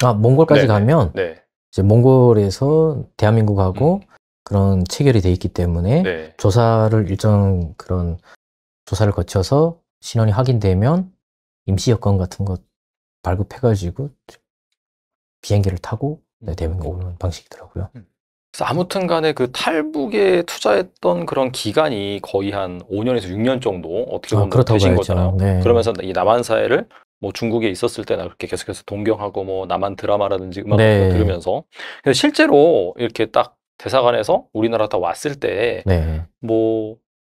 아 몽골까지 네, 네. 가면 네. 이제 몽골에서 대한민국하고 음. 그런 체결이 돼 있기 때문에 네. 조사를 일정 그런 조사를 거쳐서 신원이 확인되면 임시 여권 같은 것 발급해가지고 비행기를 타고 음. 네, 대면 오는 방식이더라고요. 음. 그래서 아무튼 간에 그 탈북에 투자했던 그런 기간이 거의 한 5년에서 6년 정도 어떻게 아, 보면 아, 되신 봐야죠. 거잖아요. 네. 그러면서 이 남한 사회를 뭐 중국에 있었을 때나 그렇게 계속해서 동경하고 뭐 남한 드라마라든지 음악 네. 들으면서 실제로 이렇게 딱 대사관에서 우리나라 다 왔을 때뭐 네.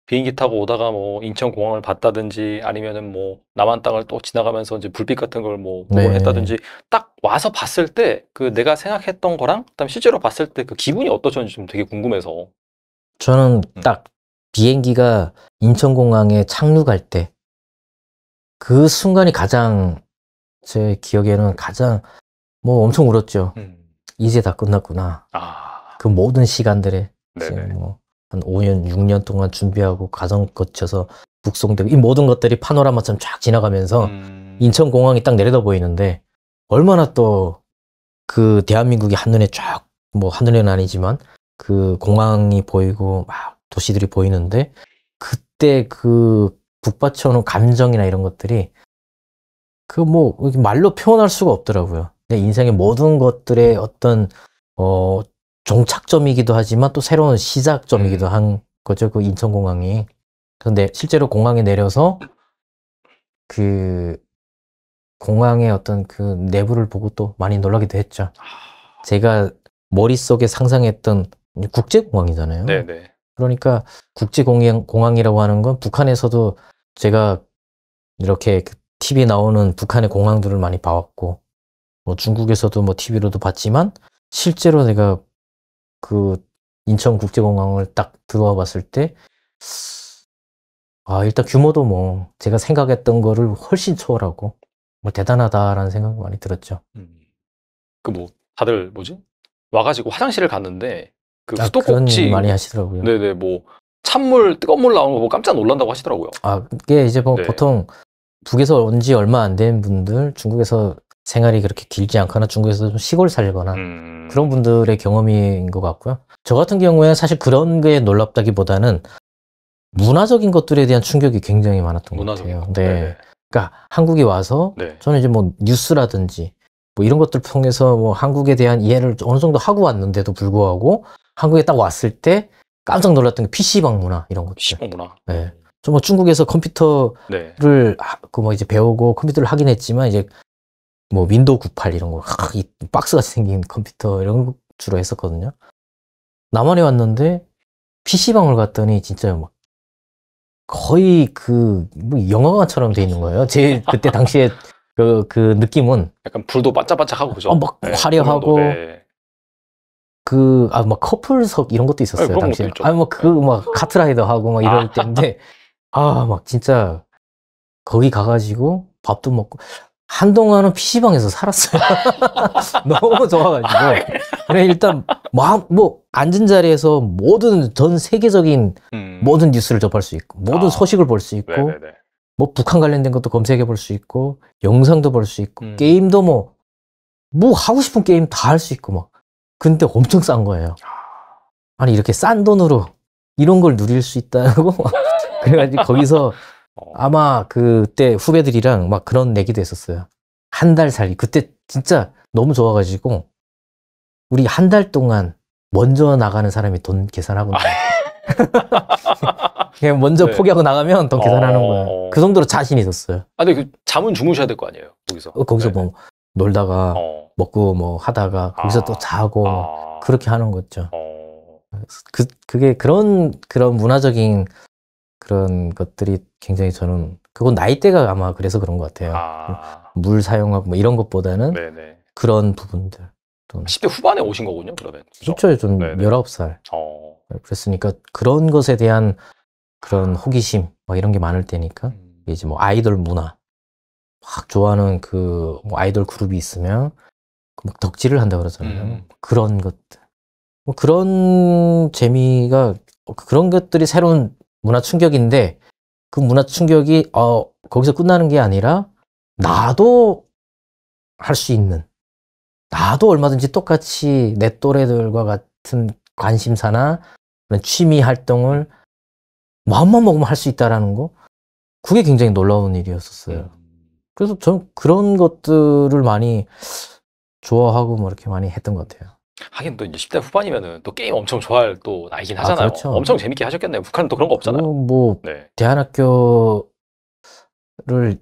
비행기 타고 오다가 뭐 인천 공항을 봤다든지 아니면은 뭐 남한 땅을 또 지나가면서 이제 불빛 같은 걸뭐 네. 보고 했다든지 딱 와서 봤을 때 그 내가 생각했던 거랑 그다음 실제로 봤을 때 그 기분이 어떠셨는지 좀 되게 궁금해서 저는 음. 딱 음. 비행기가 인천 공항에 착륙할 때 그 순간이 가장 제 기억에는 가장 뭐 엄청 울었죠. 음. 이제 다 끝났구나. 아. 그 모든 시간들에 지금 뭐한 5년, 6년 동안 준비하고 과정 거쳐서 북송되고 이 모든 것들이 파노라마처럼 쫙 지나가면서 음... 인천 공항이 딱 내려다 보이는데 얼마나 또 그 대한민국이 한눈에 쫙 뭐 한눈에는 아니지만 그 공항이 보이고 막 도시들이 보이는데 그때 그 북받쳐오는 감정이나 이런 것들이 그 뭐 말로 표현할 수가 없더라고요. 내 인생의 모든 것들의 어떤 어 종착점이기도 하지만 또 새로운 시작점이기도 음. 한 거죠. 그 인천공항이. 그런데 실제로 공항에 내려서 그 공항의 어떤 그 내부를 보고 또 많이 놀라기도 했죠. 아. 제가 머릿속에 상상했던 국제공항이잖아요. 네네. 그러니까 국제공항, 이라고 하는 건 북한에서도 제가 이렇게 TV에 그 나오는 북한의 공항들을 많이 봐왔고, 뭐 중국에서도 뭐 TV로도 봤지만, 실제로 내가 그 인천국제공항을 딱 들어와 봤을 때, 아, 일단 규모도 뭐, 제가 생각했던 거를 훨씬 초월하고, 뭐, 대단하다라는 생각이 많이 들었죠. 음. 그 뭐, 다들 뭐지? 와가지고 화장실을 갔는데, 그 아, 수도꼭지. 많이 하시더라고요. 네네, 뭐, 찬물, 뜨거운 물 나오는 거 보고 깜짝 놀란다고 하시더라고요. 아, 그게 이제 뭐, 네. 보통 북에서 온 지 얼마 안 된 분들, 중국에서 생활이 그렇게 길지 않거나 중국에서 좀 시골 살거나 음. 그런 분들의 경험인 것 같고요. 저 같은 경우에는 사실 그런 게 놀랍다기보다는 문화적인 것들에 대한 충격이 굉장히 많았던 것 같아요. 네. 네. 그러니까 한국에 와서 네. 저는 이제 뭐 뉴스라든지 뭐 이런 것들 통해서 뭐 한국에 대한 이해를 어느 정도 하고 왔는데도 불구하고 한국에 딱 왔을 때 깜짝 놀랐던 게 PC방 문화 이런 것들. PC방 문화. 네. 좀뭐 중국에서 컴퓨터를 네. 그뭐 이제 배우고 컴퓨터를 하긴 했지만 이제 뭐 윈도우 98 이런 거, 하, 이 박스같이 생긴 컴퓨터 이런 거 주로 했었거든요. 나만에 왔는데 PC방을 갔더니 진짜 막 거의 그뭐 영화관처럼 돼 있는 거예요. 제 그때 당시에 그, 그 느낌은 약간 불도 반짝반짝하고 그죠? 어, 막 네, 화려하고 네. 그아 막 커플석 이런 것도 있었어요 네, 당시에. 아뭐그막 네. 카트라이더 하고 막 이럴 아. 때인데 아 막 진짜 거기 가가지고 밥도 먹고 한동안은 PC방에서 살았어요. 너무 좋아가지고. 그냥 일단, 막, 뭐, 앉은 자리에서 모든 전 세계적인 음. 모든 뉴스를 접할 수 있고, 모든 아. 소식을 볼 수 있고, 네네네. 뭐, 북한 관련된 것도 검색해 볼 수 있고, 영상도 볼 수 있고, 음. 게임도 뭐, 뭐, 하고 싶은 게임 다 할 수 있고, 막. 근데 엄청 싼 거예요. 아. 아니, 이렇게 싼 돈으로 이런 걸 누릴 수 있다고? 그래가지고 거기서 어. 아마 그때 후배들이랑 막 그런 얘기도 했었어요. 한 달 살기. 그때 진짜 너무 좋아가지고 우리 한 달 동안 먼저 나가는 사람이 돈 계산하고 나 그냥 먼저 네. 포기하고 나가면 돈 계산하는 어... 거야. 그 정도로 자신 있었어요. 아, 근데 그 잠은 주무셔야 될 거 아니에요? 거기서. 어, 거기서 네뭐 네. 놀다가 어... 먹고 뭐 하다가 거기서 아... 또 자고 아... 그렇게 하는 거죠. 어. 그 그게 그런 그런 문화적인 그런 것들이 굉장히 저는 그건 나이대가 아마 그래서 그런 것 같아요. 아... 물 사용하고 뭐 이런 것보다는 네네. 그런 부분들. 또 10대 후반에 오신 거군요, 그러면. 그렇죠. 좀 네네. 19살. 어... 네, 그랬으니까 그런 것에 대한 그런 아. 호기심 막 뭐 이런 게 많을 때니까 음. 이제 뭐 아이돌 문화 막 좋아하는 그뭐 아이돌 그룹이 있으면 그 막 덕질을 한다 그러잖아요. 음... 뭐 그런 것들. 뭐 그런 재미가 어, 그런 것들이 새로운 문화 충격인데 그 문화 충격이 어, 거기서 끝나는 게 아니라 나도 할 수 있는 나도 얼마든지 똑같이 내 또래들과 같은 관심사나 그런 취미 활동을 마음만 먹으면 할 수 있다라는 거 그게 굉장히 놀라운 일이었었어요. 음. 그래서 저는 그런 것들을 많이 좋아하고 뭐 이렇게 많이 했던 것 같아요. 하긴 또 10대 후반이면은 또 게임 엄청 좋아할 또 나이긴 하잖아요. 그렇죠. 엄청 재밌게 하셨겠네요. 북한은 또 그런 거 없잖아요. 그뭐 네. 대안학교를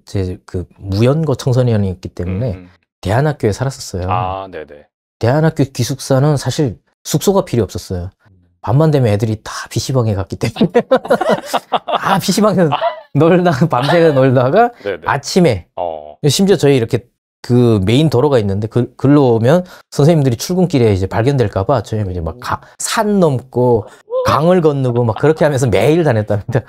이제 그무연고 청소년이었기 때문에 음, 음. 대안학교에 살았었어요. 아, 네네. 대안학교 기숙사는 사실 숙소가 필요 없었어요. 음. 밤만 되면 애들이 다 PC방에 갔기 때문에. 아, PC방에서 놀다가, 밤새 놀다가 네네. 아침에. 어. 심지어 저희 이렇게 그 메인 도로가 있는데 그, 글로 오면 선생님들이 출근길에 이제 발견될까봐 저희는 이제 막 산 넘고 강을 건너고 막 그렇게 하면서 매일 다녔답니다.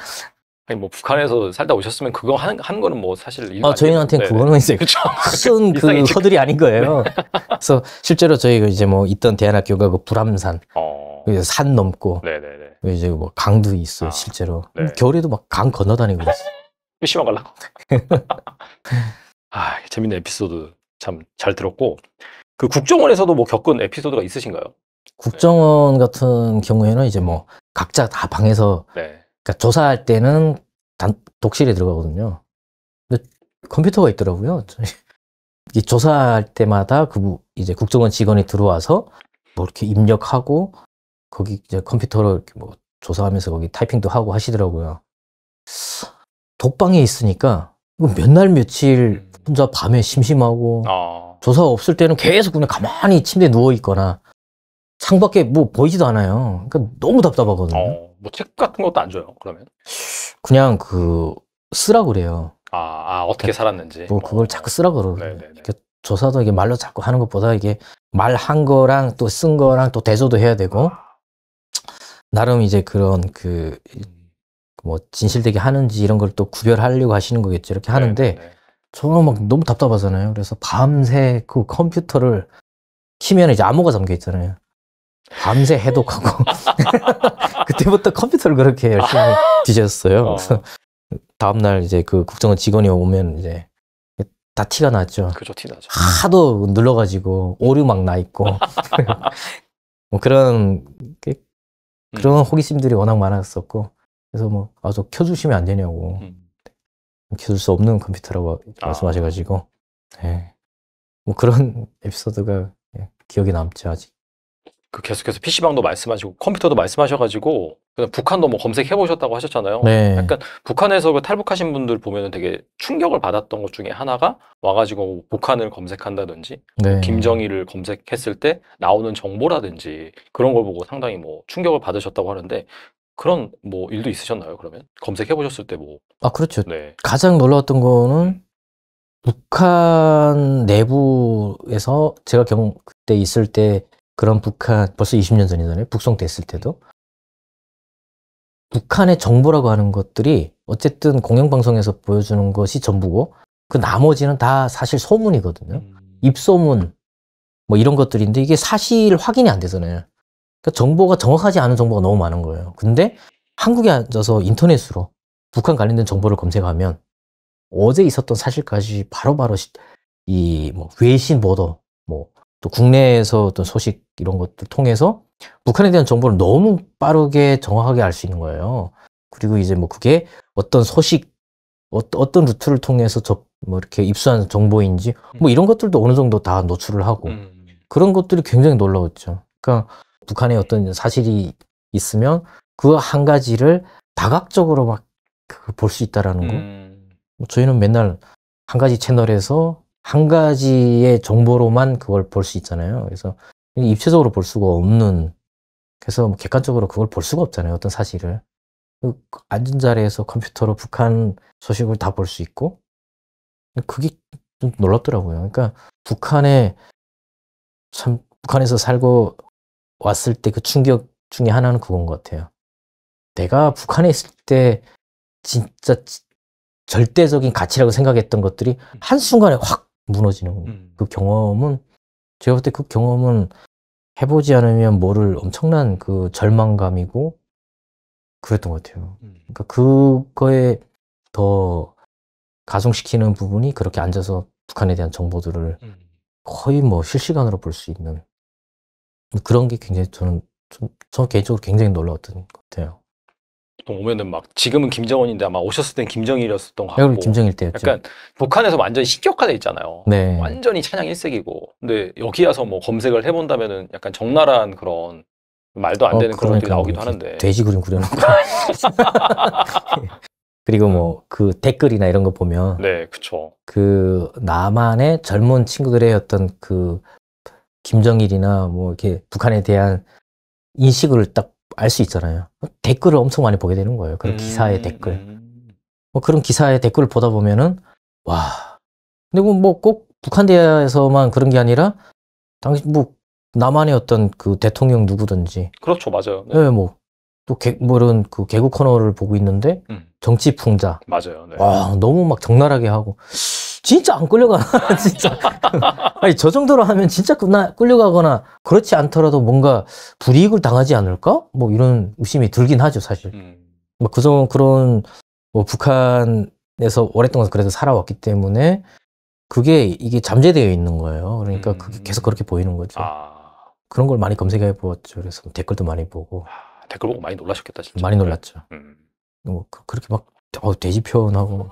아니 뭐 북한에서 살다 오셨으면 그거 하는, 하는 거는 뭐 사실 아 저희한테는 네. 그거는 이제 쓴그 허들이 아닌 거예요. 그래서 실제로 저희가 이제 뭐 있던 대안학교가 그 불암산 어... 그 산 넘고 네네네. 그 이제 뭐 강도 있어 요 아, 실제로 네. 겨울에도 막 강 건너 다니고 그랬어요. 피시방 그 라 아, 재밌는 에피소드 참 잘 들었고 그 국정원에서도 뭐 겪은 에피소드가 있으신가요? 국정원 네. 같은 경우에는 이제 뭐 각자 다 방에서 네. 그러니까 조사할 때는 단, 독실에 들어가거든요. 근데 컴퓨터가 있더라고요. 이 조사할 때마다 그 이제 국정원 직원이 들어와서 뭐 이렇게 입력하고 거기 이제 컴퓨터로 뭐 조사하면서 거기 타이핑도 하고 하시더라고요. 독방에 있으니까 몇 날 며칠 음. 혼자 밤에 심심하고 어. 조사 없을 때는 계속 그냥 가만히 침대에 누워 있거나 창밖에 뭐 보이지도 않아요. 그러니까 너무 답답하거든요. 어, 뭐책 같은 것도 안 줘요. 그러면 그냥 그 쓰라 그래요. 아, 아 어떻게 그러니까 살았는지. 뭐 그걸 자꾸 쓰라 그러고. 네, 네, 그러니까 네. 조사도 이게 말로 자꾸 하는 것보다 이게 말 한 거랑 또 쓴 거랑 또 대조도 해야 되고 아. 나름 이제 그런 그 뭐 진실되게 하는지 이런 걸 또 구별하려고 하시는 거겠죠. 이렇게 하는데. 네네. 저는 막 너무 답답하잖아요. 그래서 밤새 그 컴퓨터를 키면 이제 암호가 잠겨 있잖아요. 밤새 해독하고 그때부터 컴퓨터를 그렇게 열심히 아. 뒤졌어요. 어. 다음 날 이제 그 국정원 직원이 오면 이제 다 티가 났죠. 그죠, 티 나죠. 하도 눌러가지고 오류 막 나 있고 어. 뭐 그런 그런 음. 호기심들이 워낙 많았었고 그래서 뭐 아저 켜주시면 안 되냐고 음. 기술 수 없는 컴퓨터라고 아. 말씀하셔가지고 네. 뭐 그런 에피소드가 예, 기억에 남죠 아직. 그 계속해서 PC방도 말씀하시고 컴퓨터도 말씀하셔가지고 북한도 뭐 검색해 보셨다고 하셨잖아요. 네. 약간 북한에서 그 탈북하신 분들 보면은 되게 충격을 받았던 것 중에 하나가 와가지고 북한을 검색한다든지 네. 김정일을 검색했을 때 나오는 정보라든지 그런 걸 보고 상당히 뭐 충격을 받으셨다고 하는데 그런 뭐 일도 있으셨나요? 그러면 검색해 보셨을 때 뭐? 아 그렇죠. 네. 가장 놀라웠던 거는 북한 내부에서 제가 경 그때 있을 때 그런 북한 벌써 20년 전이잖아요. 북송 됐을 때도 북한의 정보라고 하는 것들이 어쨌든 공영방송에서 보여주는 것이 전부고 그 나머지는 다 사실 소문이거든요. 음. 입소문 뭐 이런 것들인데 이게 사실 확인이 안 되잖아요. 그러니까 정보가 정확하지 않은 정보가 너무 많은 거예요. 근데 한국에 앉아서 인터넷으로 북한 관련된 정보를 검색하면 어제 있었던 사실까지 바로바로 이뭐 외신 보도, 뭐 또 국내에서 어떤 소식 이런 것들 통해서 북한에 대한 정보를 너무 빠르게 정확하게 알 수 있는 거예요. 그리고 이제 뭐 그게 어떤 소식, 어, 어떤 루트를 통해서 접, 뭐 이렇게 입수한 정보인지 뭐 이런 것들도 어느 정도 다 노출을 하고 음. 그런 것들이 굉장히 놀라웠죠. 그러니까 북한의 어떤 사실이 있으면 그 한 가지를 다각적으로 막 볼수 그 있다라는 거. 음. 뭐 저희는 맨날 한 가지 채널에서 한 가지의 정보로만 그걸 볼 수 있잖아요. 그래서 입체적으로 볼 수가 없는 그래서 뭐 객관적으로 그걸 볼 수가 없잖아요. 어떤 사실을. 그 앉은 자리에서 컴퓨터로 북한 소식을 다 볼 수 있고 그게 좀 놀랍더라고요. 그러니까 북한에 참 북한에서 살고 왔을 때 그 충격 중에 하나는 그건 것 같아요. 내가 북한에 있을 때 진짜 절대적인 가치라고 생각했던 것들이 음. 한순간에 확 무너지는 음. 그 경험은 제가 볼 때 그 경험은 해보지 않으면 뭐를 엄청난 그 절망감이고 그랬던 것 같아요. 음. 그러니까 그거에 더 가중시키는 부분이 그렇게 앉아서 북한에 대한 정보들을 거의 뭐 실시간으로 볼 수 있는 음, 그런 게 굉장히 저는 좀, 저 개인적으로 굉장히 놀라웠던 것 같아요. 보통 오면은 막 지금은 김정은인데 아마 오셨을 땐 김정일이었던 었것 네, 같고 김정일 때였죠. 약간 북한에서 완전히 신격화돼 있잖아요. 네. 완전히 찬양 1세기고 근데 여기 와서 뭐 검색을 해본다면은 약간 적나라한 그런 말도 안 어, 되는 어, 그런 것들이 나오기도 뭐 하는데 돼지 그림 그려놓고 그리고 뭐 그 댓글이나 이런 거 보면 네, 그쵸. 그 나만의 젊은 친구들의 어떤 그 김정일이나 뭐 이렇게 북한에 대한 인식을 딱 알 수 있잖아요. 댓글을 엄청 많이 보게 되는 거예요. 그런 음, 기사의 댓글. 네. 뭐 그런 기사의 댓글을 보다 보면은 와. 근데 뭐꼭 뭐 북한 대에서만 화 그런 게 아니라 당신 뭐나만의 어떤 그 대통령 누구든지 그렇죠, 맞아요. 네, 네 뭐. 또 개, 뭐 이런 그 개국 코너를 보고 있는데 음. 정치 풍자 맞아요. 네. 와 너무 막 적나라하게 하고 진짜 안 끌려가나 아, 진짜 아니 저 정도로 하면 진짜 끝나 끌려가거나 그렇지 않더라도 뭔가 불이익을 당하지 않을까 뭐 이런 의심이 들긴 하죠 사실 음. 뭐 그저 그런 뭐 북한에서 오랫동안 그래서 살아왔기 때문에 그게 이게 잠재되어 있는 거예요 그러니까 음. 그게 계속 그렇게 보이는 거죠 아. 그런 걸 많이 검색해 보았죠 그래서 댓글도 많이 보고 아, 댓글 보고 많이 놀라셨겠다 진짜 많이 놀랐죠 음. 뭐 그, 그렇게 막 어, 돼지 표현하고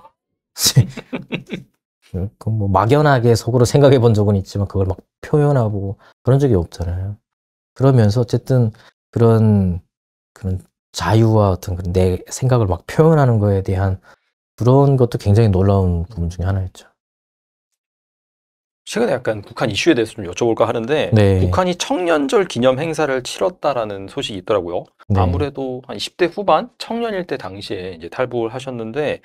예, 그뭐 막연하게 속으로 생각해 본 적은 있지만 그걸 막 표현하고 그런 적이 없잖아요. 그러면서 어쨌든 그런 그런 자유와 어떤 그런 내 생각을 막 표현하는 거에 대한 그런 것도 굉장히 놀라운 부분 중에 하나였죠. 최근에 약간 북한 이슈에 대해서 좀 여쭤볼까 하는데 네. 북한이 청년절 기념 행사를 치렀다라는 소식이 있더라고요. 네. 아무래도 한 10대 후반 청년일 때 당시에 이제 탈북을 하셨는데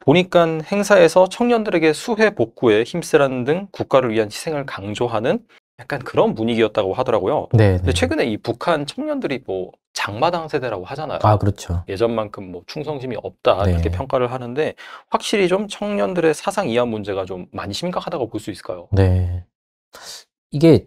보니까 행사에서 청년들에게 수해 복구에 힘쓰라는 등 국가를 위한 희생을 강조하는 약간 그런 분위기였다고 하더라고요. 네, 근데 네. 최근에 이 북한 청년들이 뭐 장마당 세대라고 하잖아요. 아, 그렇죠. 예전만큼 뭐 충성심이 없다 네. 이렇게 평가를 하는데 확실히 좀 청년들의 사상 이하 문제가 좀 많이 심각하다고 볼 수 있을까요? 네. 이게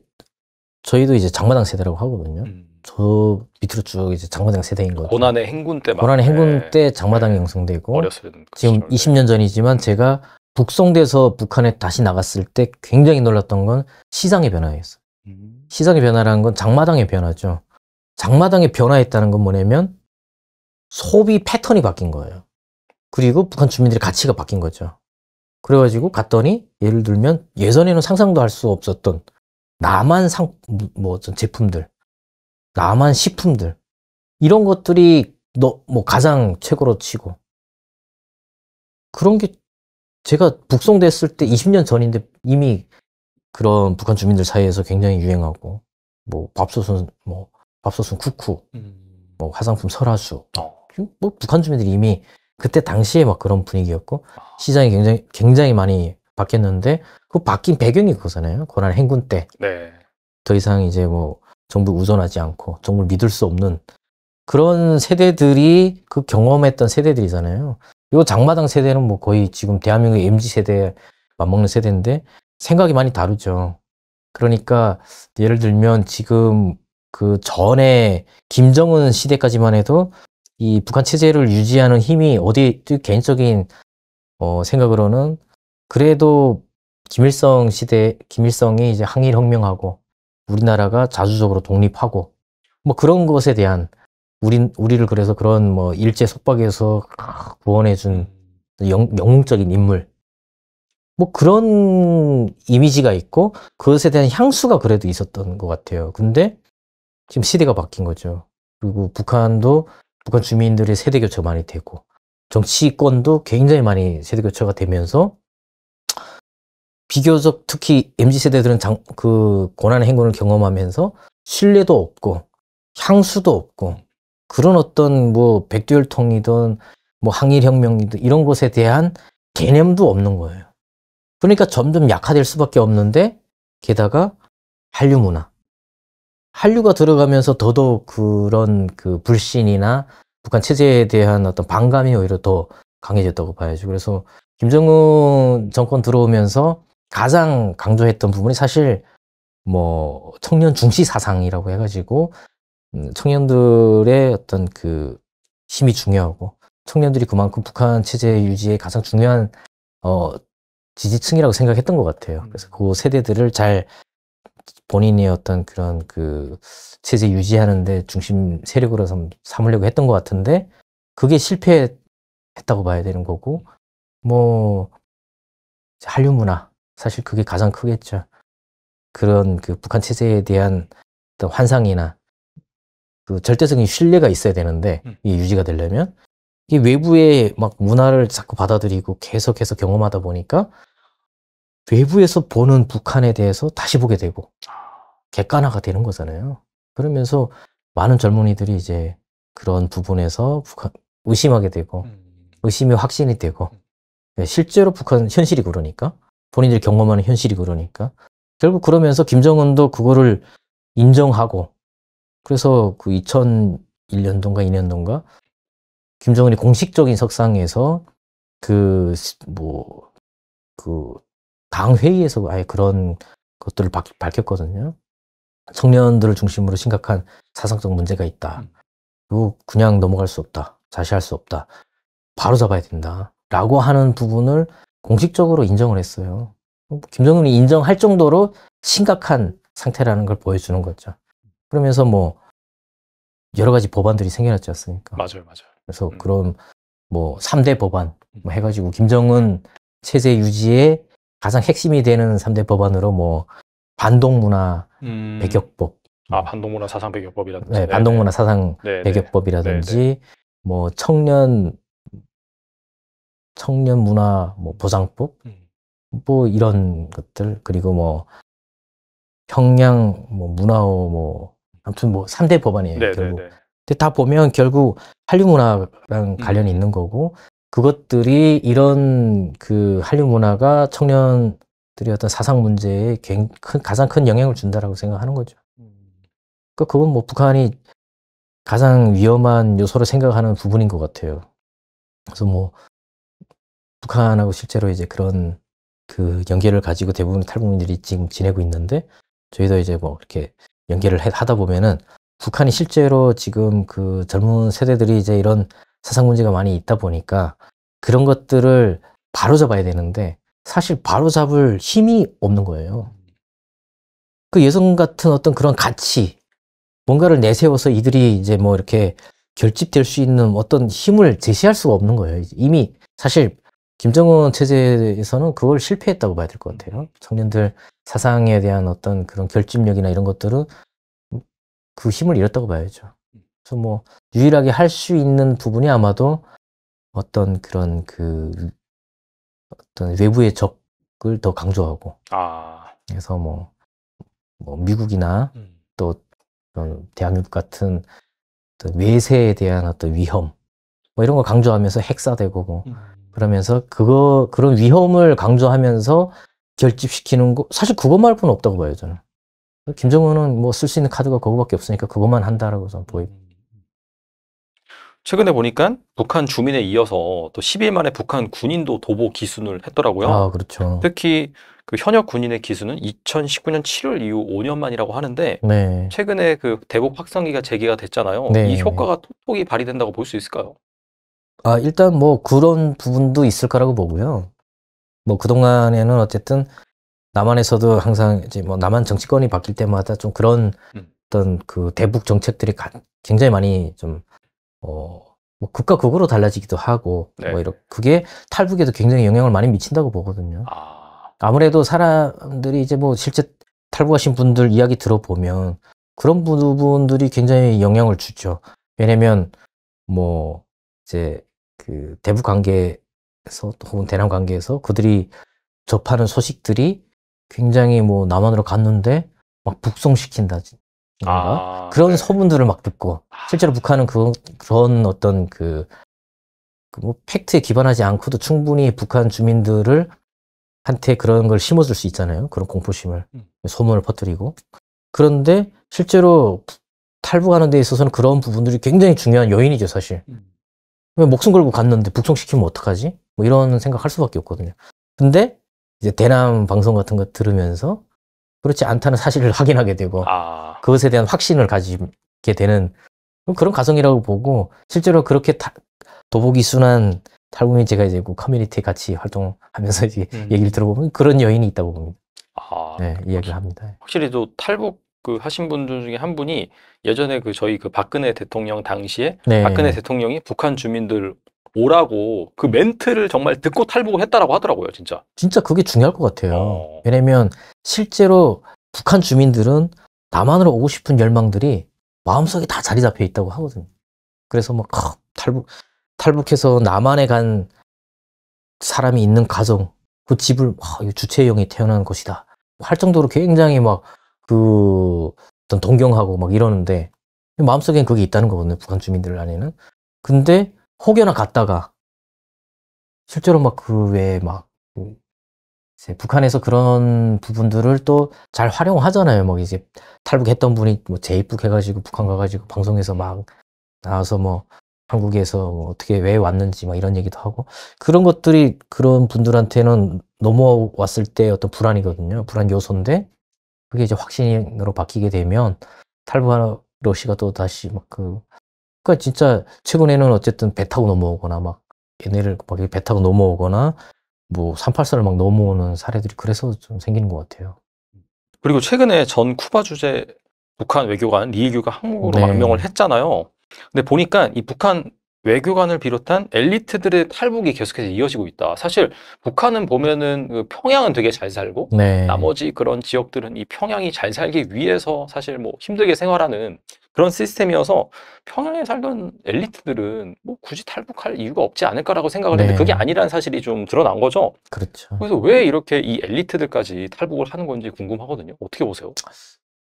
저희도 이제 장마당 세대라고 하거든요. 음. 저 밑으로 쭉 이제 장마당 세대인 거죠. 고난의 행군 때 고난의 행군 네. 때장마당 네. 형성되고 어렸을 때 그렇죠. 지금 그 20년 전이지만 제가 북송돼서 북한에 다시 나갔을 때 굉장히 놀랐던 건 시장의 변화였어요. 음. 시장의 변화라는 건 장마당의 변화죠. 장마당이 변화했다는 건 뭐냐면 소비 패턴이 바뀐 거예요. 그리고 북한 주민들의 가치가 바뀐 거죠. 그래가지고 갔더니 예를 들면 예전에는 상상도 할 수 없었던 남한 상, 뭐 어떤 제품들, 남한 식품들, 이런 것들이 너, 뭐 가장 최고로 치고. 그런 게 제가 북송됐을 때 20년 전인데 이미 그런 북한 주민들 사이에서 굉장히 유행하고, 뭐 밥솥은 뭐 밥솥은 쿠쿠, 음. 뭐 화장품 설화수. 어. 뭐, 뭐 북한 주민들이 이미 그때 당시에 막 그런 분위기였고 아. 시장이 굉장히 굉장히 많이 바뀌었는데 그 바뀐 배경이 그거잖아요. 고난 행군 때. 네. 더 이상 이제 뭐 정부 우존하지 않고 정말 믿을 수 없는 그런 세대들이 그 경험했던 세대들이잖아요. 요 장마당 세대는 뭐 거의 지금 대한민국의 MZ 세대에 맞먹는 세대인데 생각이 많이 다르죠. 그러니까 예를 들면 지금 그 전에 김정은 시대까지만 해도 이 북한 체제를 유지하는 힘이 어디 개인적인 어, 생각으로는 그래도 김일성 시대 김일성이 이제 항일혁명하고 우리나라가 자주적으로 독립하고 뭐 그런 것에 대한 우린 우리를 그래서 그런 뭐 일제 속박에서 구원해준 음. 영, 영웅적인 인물 뭐 그런 이미지가 있고 그것에 대한 향수가 그래도 있었던 것 같아요. 근데 지금 시대가 바뀐 거죠. 그리고 북한도 북한 주민들의 세대 교체가 많이 되고 정치권도 굉장히 많이 세대 교체가 되면서 비교적 특히 MZ 세대들은 그 고난의 행군을 경험하면서 신뢰도 없고 향수도 없고 그런 어떤 뭐 백두혈통이든 뭐 항일혁명이든 이런 것에 대한 개념도 없는 거예요. 그러니까 점점 약화될 수밖에 없는데 게다가 한류 문화, 한류가 들어가면서 더더욱 그런 그 불신이나 북한 체제에 대한 어떤 반감이 오히려 더 강해졌다고 봐야죠. 그래서 김정은 정권 들어오면서 가장 강조했던 부분이 사실 뭐 청년 중시 사상이라고 해가지고 음, 청년들의 어떤 그 힘이 중요하고 청년들이 그만큼 북한 체제 유지에 가장 중요한 어 지지층이라고 생각했던 것 같아요. 그래서 음. 그 세대들을 잘 본인의 어떤 그런 그 체제 유지하는데 중심 세력으로 삼으려고 했던 것 같은데 그게 실패했다고 봐야 되는 거고 뭐 한류 문화 사실 그게 가장 크겠죠. 그런 그 북한 체제에 대한 어떤 환상이나 그 절대적인 신뢰가 있어야 되는데 음. 이 유지가 되려면 이 외부의 막 문화를 자꾸 받아들이고 계속해서 경험하다 보니까 외부에서 보는 북한에 대해서 다시 보게 되고 아. 객관화가 되는 거잖아요. 그러면서 많은 젊은이들이 이제 그런 부분에서 북한 의심하게 되고 음. 의심이 확신이 되고 음. 예, 실제로 북한 현실이 그러니까 본인들이 경험하는 현실이 그러니까 결국 그러면서 김정은도 그거를 인정하고 그래서 그 2001년도인가 2년도인가 김정은이 공식적인 석상에서 그 뭐그 뭐, 그 당회의에서 아예 그런 것들을 밝혔거든요. 청년들을 중심으로 심각한 사상적 문제가 있다. 음. 그리고 그냥 넘어갈 수 없다. 자시할 수 없다. 바로 잡아야 된다. 라고 하는 부분을 공식적으로 인정을 했어요. 김정은이 인정할 정도로 심각한 상태라는 걸 보여주는 거죠. 그러면서 뭐 여러 가지 법안들이 생겨났지 않습니까? 맞아요, 맞아요. 그래서 음. 그런 뭐 3대 법안 뭐 음. 해가지고 김정은 체제 유지에 가장 핵심이 되는 3대 법안으로 뭐 반동문화 음... 배격법. 아, 반동문화 사상 배격법이라든지. 네, 반동문화 사상 네네. 네. 배격법이라든지 네네. 네. 뭐 청년 청년 문화 뭐보상법 음. 뭐 이런 것들 그리고 뭐 평양 뭐 문화호 뭐 아무튼 뭐 3대 법안이에요, 네네네. 네, 결국. 근데 다 보면 결국 한류 문화랑 음. 관련이 음. 있는 거고 그것들이 이런 그 한류 문화가 청년들의 어떤 사상 문제에 가장 큰 영향을 준다라고 생각하는 거죠. 그그건뭐 그러니까 북한이 가장 위험한 요소로 생각하는 부분인 것 같아요. 그래서 뭐 북한하고 실제로 이제 그런 그 연계를 가지고 대부분 탈북민들이 지금 지내고 있는데 저희도 이제 뭐 이렇게 연계를 하다 보면은 북한이 실제로 지금 그 젊은 세대들이 이제 이런 자상 문제가 많이 있다 보니까 그런 것들을 바로잡아야 되는데 사실 바로잡을 힘이 없는 거예요. 그 예성 같은 어떤 그런 가치, 뭔가를 내세워서 이들이 이제 뭐 이렇게 결집될 수 있는 어떤 힘을 제시할 수가 없는 거예요. 이미 사실 김정은 체제에서는 그걸 실패했다고 봐야 될 것 같아요. 청년들 사상에 대한 어떤 그런 결집력이나 이런 것들은 그 힘을 잃었다고 봐야죠. 그래서 뭐 유일하게 할 수 있는 부분이 아마도 어떤 그런 그 어떤 외부의 적을 더 강조하고 아. 그래서 뭐, 뭐 미국이나 음. 또 대한민국 같은 외세에 대한 어떤 위험 뭐 이런 거 강조하면서 핵사되고 뭐 음. 그러면서 그거 그런 위험을 강조하면서 결집시키는 거 사실 그거 말고는 없다고 봐요 저는 김정은은 뭐 쓸 수 있는 카드가 그거밖에 없으니까 그것만 한다라고 저는 보입니다. 최근에 보니까 북한 주민에 이어서 또 10일 만에 북한 군인도 도보 기순을 했더라고요. 아, 그렇죠. 특히 그 현역 군인의 기수은 2019년 7월 이후 5년 만이라고 하는데 네. 최근에 그 대북 확산기가 재개가 됐잖아요. 네. 이 효과가 톡톡이 발휘된다고 볼 수 있을까요? 아, 일단 뭐 그런 부분도 있을 거라고 보고요. 뭐 그동안에는 어쨌든 남한에서도 항상 이제 뭐 남한 정치권이 바뀔 때마다 좀 그런 음. 어떤 그 대북 정책들이 가, 굉장히 많이 좀 어, 뭐 극과 극으로 달라지기도 하고 네. 뭐 이렇게 그게 탈북에도 굉장히 영향을 많이 미친다고 보거든요. 아... 무래도 사람들이 이제 뭐 실제 탈북하신 분들 이야기 들어보면 그런 부분들이 굉장히 영향을 주죠. 왜냐면 뭐 이제 그 대북 관계에서 혹은 대남 관계에서 그들이 접하는 소식들이 굉장히 뭐 남한으로 갔는데 막 북송시킨다 아, 아, 그런 네. 서문들을 막 듣고 아. 실제로 북한은 그, 그런 어떤 그, 그, 뭐 팩트에 기반하지 않고도 충분히 북한 주민들을 한테 그런 걸 심어줄 수 있잖아요. 그런 공포심을 음. 소문을 퍼뜨리고 그런데 실제로 탈북하는 데 있어서는 그런 부분들이 굉장히 중요한 요인이죠, 사실. 왜 음. 목숨 걸고 갔는데 북송시키면 어떡하지? 뭐 이런 생각할 수밖에 없거든요. 근데 이제 대남 방송 같은 거 들으면서 그렇지 않다는 사실을 확인하게 되고 아. 그것에 대한 확신을 가지게 되는 그런 가정이라고 보고 실제로 그렇게 타, 도복이 순한 탈북민 제가 되고 그 커뮤니티 같이 활동하면서 이제 음. 얘기를 들어보면 그런 여인이 있다고 봅니다. 아, 네, 그렇 이야기를 합니다. 확실히 또 탈북 그 하신 분들 중에 한 분이 예전에 그 저희 그 박근혜 대통령 당시에 네. 박근혜 대통령이 북한 주민들 오라고 그 멘트를 정말 듣고 탈북을 했다라고 하더라고요, 진짜. 진짜 그게 중요할 것 같아요. 어. 왜냐면 실제로 북한 주민들은 남한으로 오고 싶은 열망들이 마음속에 다 자리 잡혀 있다고 하거든요. 그래서 막 아, 탈북 탈북해서 남한에 간 사람이 있는 가정 그 집을 아, 주체형이 태어난 것이다 할 정도로 굉장히 막 그 어떤 동경하고 막 이러는데 마음속엔 그게 있다는 거거든요 북한 주민들 안에는 근데 혹여나 갔다가 실제로 막 그 외에 막 뭐 북한에서 그런 부분들을 또 잘 활용하잖아요. 막 이제 탈북했던 분이 뭐 재입국 해가지고 북한 가가지고 방송에서 막 나와서 뭐 한국에서 뭐 어떻게 왜 왔는지 막 이런 얘기도 하고 그런 것들이 그런 분들한테는 넘어왔을 때 어떤 불안이거든요. 불안 요소인데 그게 이제 확신으로 바뀌게 되면 탈북하러 씨가 또 다시 막그 그러니까 진짜 최근에는 어쨌든 배 타고 넘어오거나 막 얘네를 막배 타고 넘어오거나 뭐 38선을 막 넘어오는 사례들이 그래서 좀 생기는 것 같아요. 그리고 최근에 전 쿠바 주재 북한 외교관 리이규가 한국으로 네. 망명을 했잖아요. 근데 보니까 이 북한 외교관을 비롯한 엘리트들의 탈북이 계속해서 이어지고 있다. 사실 북한은 보면은 그 평양은 되게 잘 살고 네. 나머지 그런 지역들은 이 평양이 잘 살기 위해서 사실 뭐 힘들게 생활하는 그런 시스템이어서 편안히 살던 엘리트들은 뭐 굳이 탈북할 이유가 없지 않을까라고 생각을 했는데 그게 네. 아니라는 사실이 좀 드러난 거죠. 그렇죠. 그래서 왜 이렇게 이 엘리트들까지 탈북을 하는 건지 궁금하거든요. 어떻게 보세요?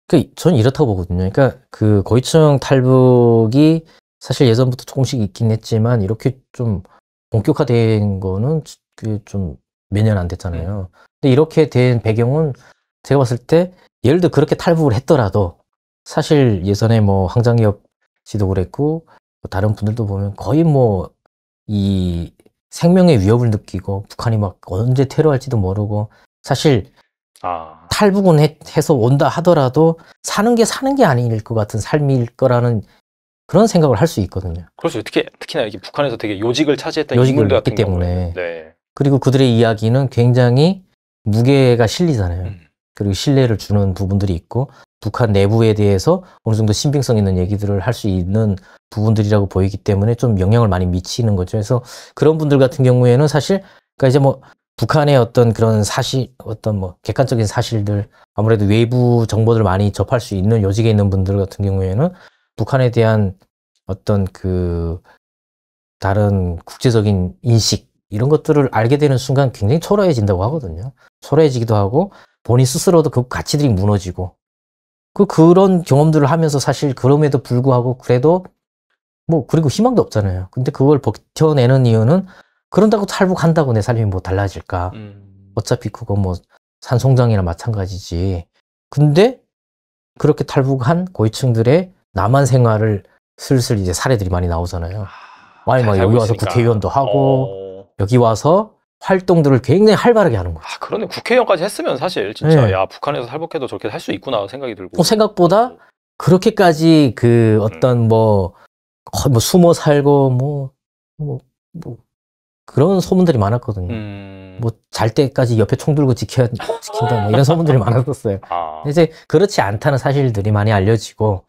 그, 전 이렇다고 보거든요. 그러니까 그 고위층 탈북이 사실 예전부터 조금씩 있긴 했지만 이렇게 좀 본격화된 거는 좀몇 년 안 됐잖아요. 음. 근데 이렇게 된 배경은 제가 봤을 때 예를 들어 그렇게 탈북을 했더라도 사실 예전에 뭐황장엽 씨도 그랬고 뭐 다른 분들도 보면 거의 뭐 이 생명의 위협을 느끼고 북한이 막 언제 테러할지도 모르고 사실 아... 탈북은 해, 서 온다 하더라도 사는 게 사는 게 아닐 것 같은 삶일 거라는 그런 생각을 할 수 있거든요. 그렇죠. 특히 특히나 이렇게 북한에서 되게 요직을 차지했다 요직을 했기 때문에. 네. 그리고 그들의 이야기는 굉장히 무게가 실리잖아요. 음. 그리고 신뢰를 주는 부분들이 있고 북한 내부에 대해서 어느 정도 신빙성 있는 얘기들을 할 수 있는 부분들이라고 보이기 때문에 좀 영향을 많이 미치는 거죠. 그래서 그런 분들 같은 경우에는 사실 그러니까 이제 뭐 북한의 어떤 그런 사실, 어떤 뭐 객관적인 사실들, 아무래도 외부 정보들 많이 접할 수 있는 요직에 있는 분들 같은 경우에는 북한에 대한 어떤 그 다른 국제적인 인식 이런 것들을 알게 되는 순간 굉장히 초라해진다고 하거든요. 초라해지기도 하고 본인 스스로도 그 가치들이 무너지고 그 그런 경험들을 하면서 사실 그럼에도 불구하고 그래도 뭐 그리고 희망도 없잖아요. 근데 그걸 버텨내는 이유는 그런다고 탈북 한다고내 삶이 뭐 달라질까? 음. 어차피 그거 뭐 산송장이나 마찬가지지. 근데 그렇게 탈북한 고위층들의 남한 생활을 슬슬 이제 사례들이 많이 나오잖아요. 많이 아, 막 여기 와서 국회의원도 하고 어... 여기 와서 활동들을 굉장히 활발하게 하는 거예요. 아, 그러네. 국회의원까지 했으면 사실 진짜 네. 야 북한에서 탈복해도 저렇게 할 수 있구나 생각이 들고. 어, 생각보다 그렇게까지 그 음. 어떤 음. 뭐, 뭐 숨어 살고 뭐, 뭐, 뭐 그런 소문들이 많았거든요. 음... 뭐잘 때까지 옆에 총 들고 지켜 지킨다 뭐 이런 소문들이 많았었어요. 아... 이제 그렇지 않다는 사실들이 많이 알려지고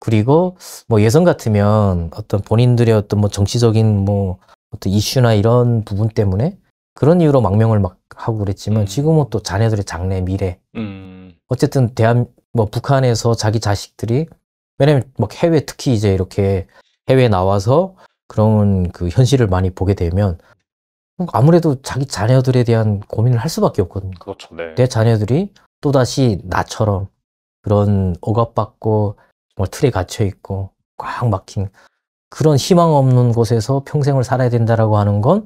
그리고 뭐예선 같으면 어떤 본인들의 어떤 뭐 정치적인 뭐 어떤 이슈나 이런 부분 때문에 그런 이유로 망명을 막 하고 그랬지만 음. 지금은 또 자녀들의 장래 미래 음. 어쨌든 대한 뭐 북한에서 자기 자식들이 왜냐면 막 해외 특히 이제 이렇게 해외 에 나와서 그런 그 현실을 많이 보게 되면 아무래도 자기 자녀들에 대한 고민을 할 수밖에 없거든요. 그렇죠. 네. 내 자녀들이 또 다시 나처럼 그런 억압받고 정말 뭐 틀에 갇혀 있고 꽉 막힌 그런 희망 없는 곳에서 평생을 살아야 된다라고 하는 건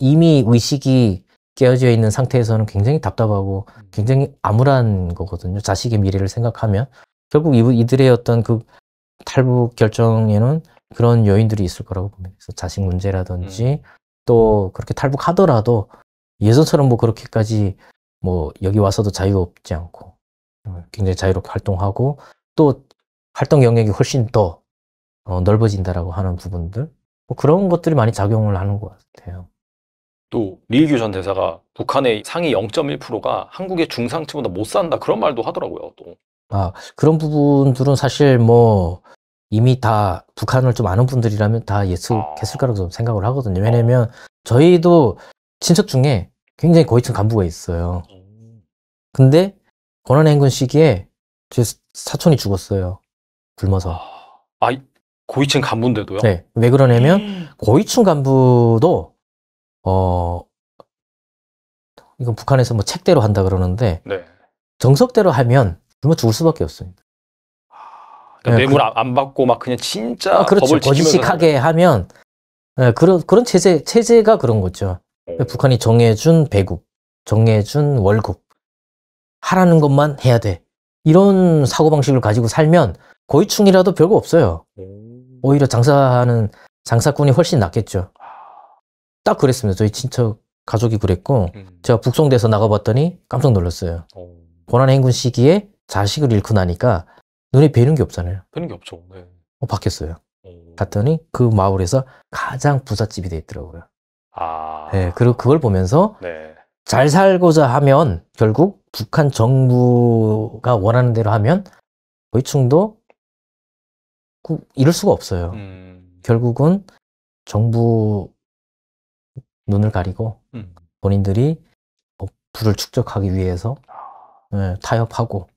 이미 의식이 깨어져 있는 상태에서는 굉장히 답답하고 굉장히 암울한 거거든요. 자식의 미래를 생각하면 결국 이들의 어떤 그 탈북 결정에는 그런 요인들이 있을 거라고 봅니다. 그래서 자식 문제라든지 음. 또 그렇게 탈북하더라도 예전처럼 뭐 그렇게까지 뭐 여기 와서도 자유 없지 않고 어, 굉장히 자유롭게 활동하고 또 활동 영역이 훨씬 더 어, 넓어진다라고 하는 부분들 뭐 그런 것들이 많이 작용을 하는 것 같아요. 또 리규 전 대사가 북한의 상위 0.1%가 한국의 중상층보다 못 산다 그런 말도 하더라고요. 또. 아 그런 부분들은 사실 뭐 이미 다 북한을 좀 아는 분들이라면 다 예측했을 아. 거라고 아... 생각을 하거든요. 아. 왜냐면 저희도 친척 중에 굉장히 고위층 간부가 있어요. 근데 권한 행군 시기에 제 사촌이 죽었어요. 굶어서. 아, 아 고위층 간부인데도요? 네. 왜 그러냐면 음. 고위층 간부도 어, 이건 북한에서 뭐 책대로 한다 그러는데 네. 정석대로 하면 굶어 죽을 수밖에 없습니다. 아, 그러니까 네, 뇌물 그, 안 받고 막 그냥 진짜 아, 그렇죠. 법을 거짓식하게 하면 네, 그런 그런 체제 체제가 그런 거죠. 오. 네, 북한이 정해준 배급, 정해준 월급 하라는 것만 해야 돼. 이런 사고 방식을 가지고 살면 고위층이라도 별거 없어요. 오. 오히려 장사하는 장사꾼이 훨씬 낫겠죠. 딱 그랬습니다. 저희 친척 가족이 그랬고 음. 제가 북송돼서 나가봤더니 깜짝 놀랐어요. 어. 고난 행군 시기에 자식을 잃고 나니까 눈에 뵈는 게 없잖아요. 뵈는 게 없죠. 네. 어, 바뀌었어요. 오. 어. 갔더니 그 마을에서 가장 부잣집이 돼 있더라고요. 아. 네, 그리고 그걸 보면서 네. 잘 살고자 하면 결국 북한 정부가 원하는 대로 하면 고위층도 이럴 수가 없어요. 음. 결국은 정부 눈을 가리고 음. 본인들이 어, 뭐 부를 축적하기 위해서 네, 타협하고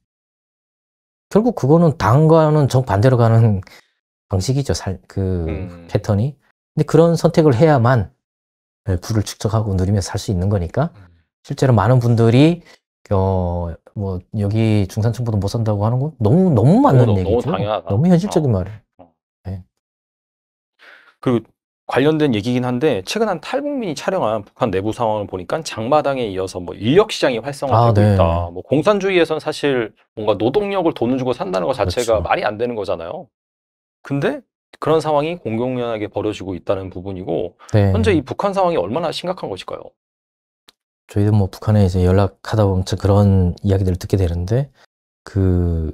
결국 그거는 당과는 정반대로 가는 방식이죠. 살, 그 음. 패턴이. 근데 그런 선택을 해야만 부를 예, 축적하고 누리며 살 수 있는 거니까 음. 실제로 많은 분들이 어, 뭐 여기 중산층보다 못 산다고 하는 건 너무 너무 맞는 너무, 얘기죠. 너무, 너무 현실적인 어. 말이에요. 네. 그리고 관련된 얘기긴 한데 최근 한 탈북민이 촬영한 북한 내부 상황을 보니까 장마당에 이어서 뭐 인력 시장이 활성화되고 아, 네. 있다. 뭐 공산주의에선 사실 뭔가 노동력을 돈을 주고 산다는 것 자체가 그렇죠. 말이 안 되는 거잖아요. 근데 그런 상황이 공공연하게 벌어지고 있다는 부분이고 네. 현재 이 북한 상황이 얼마나 심각한 것일까요? 저희도 뭐 북한에 이제 연락하다 보면 그런 이야기들을 듣게 되는데 그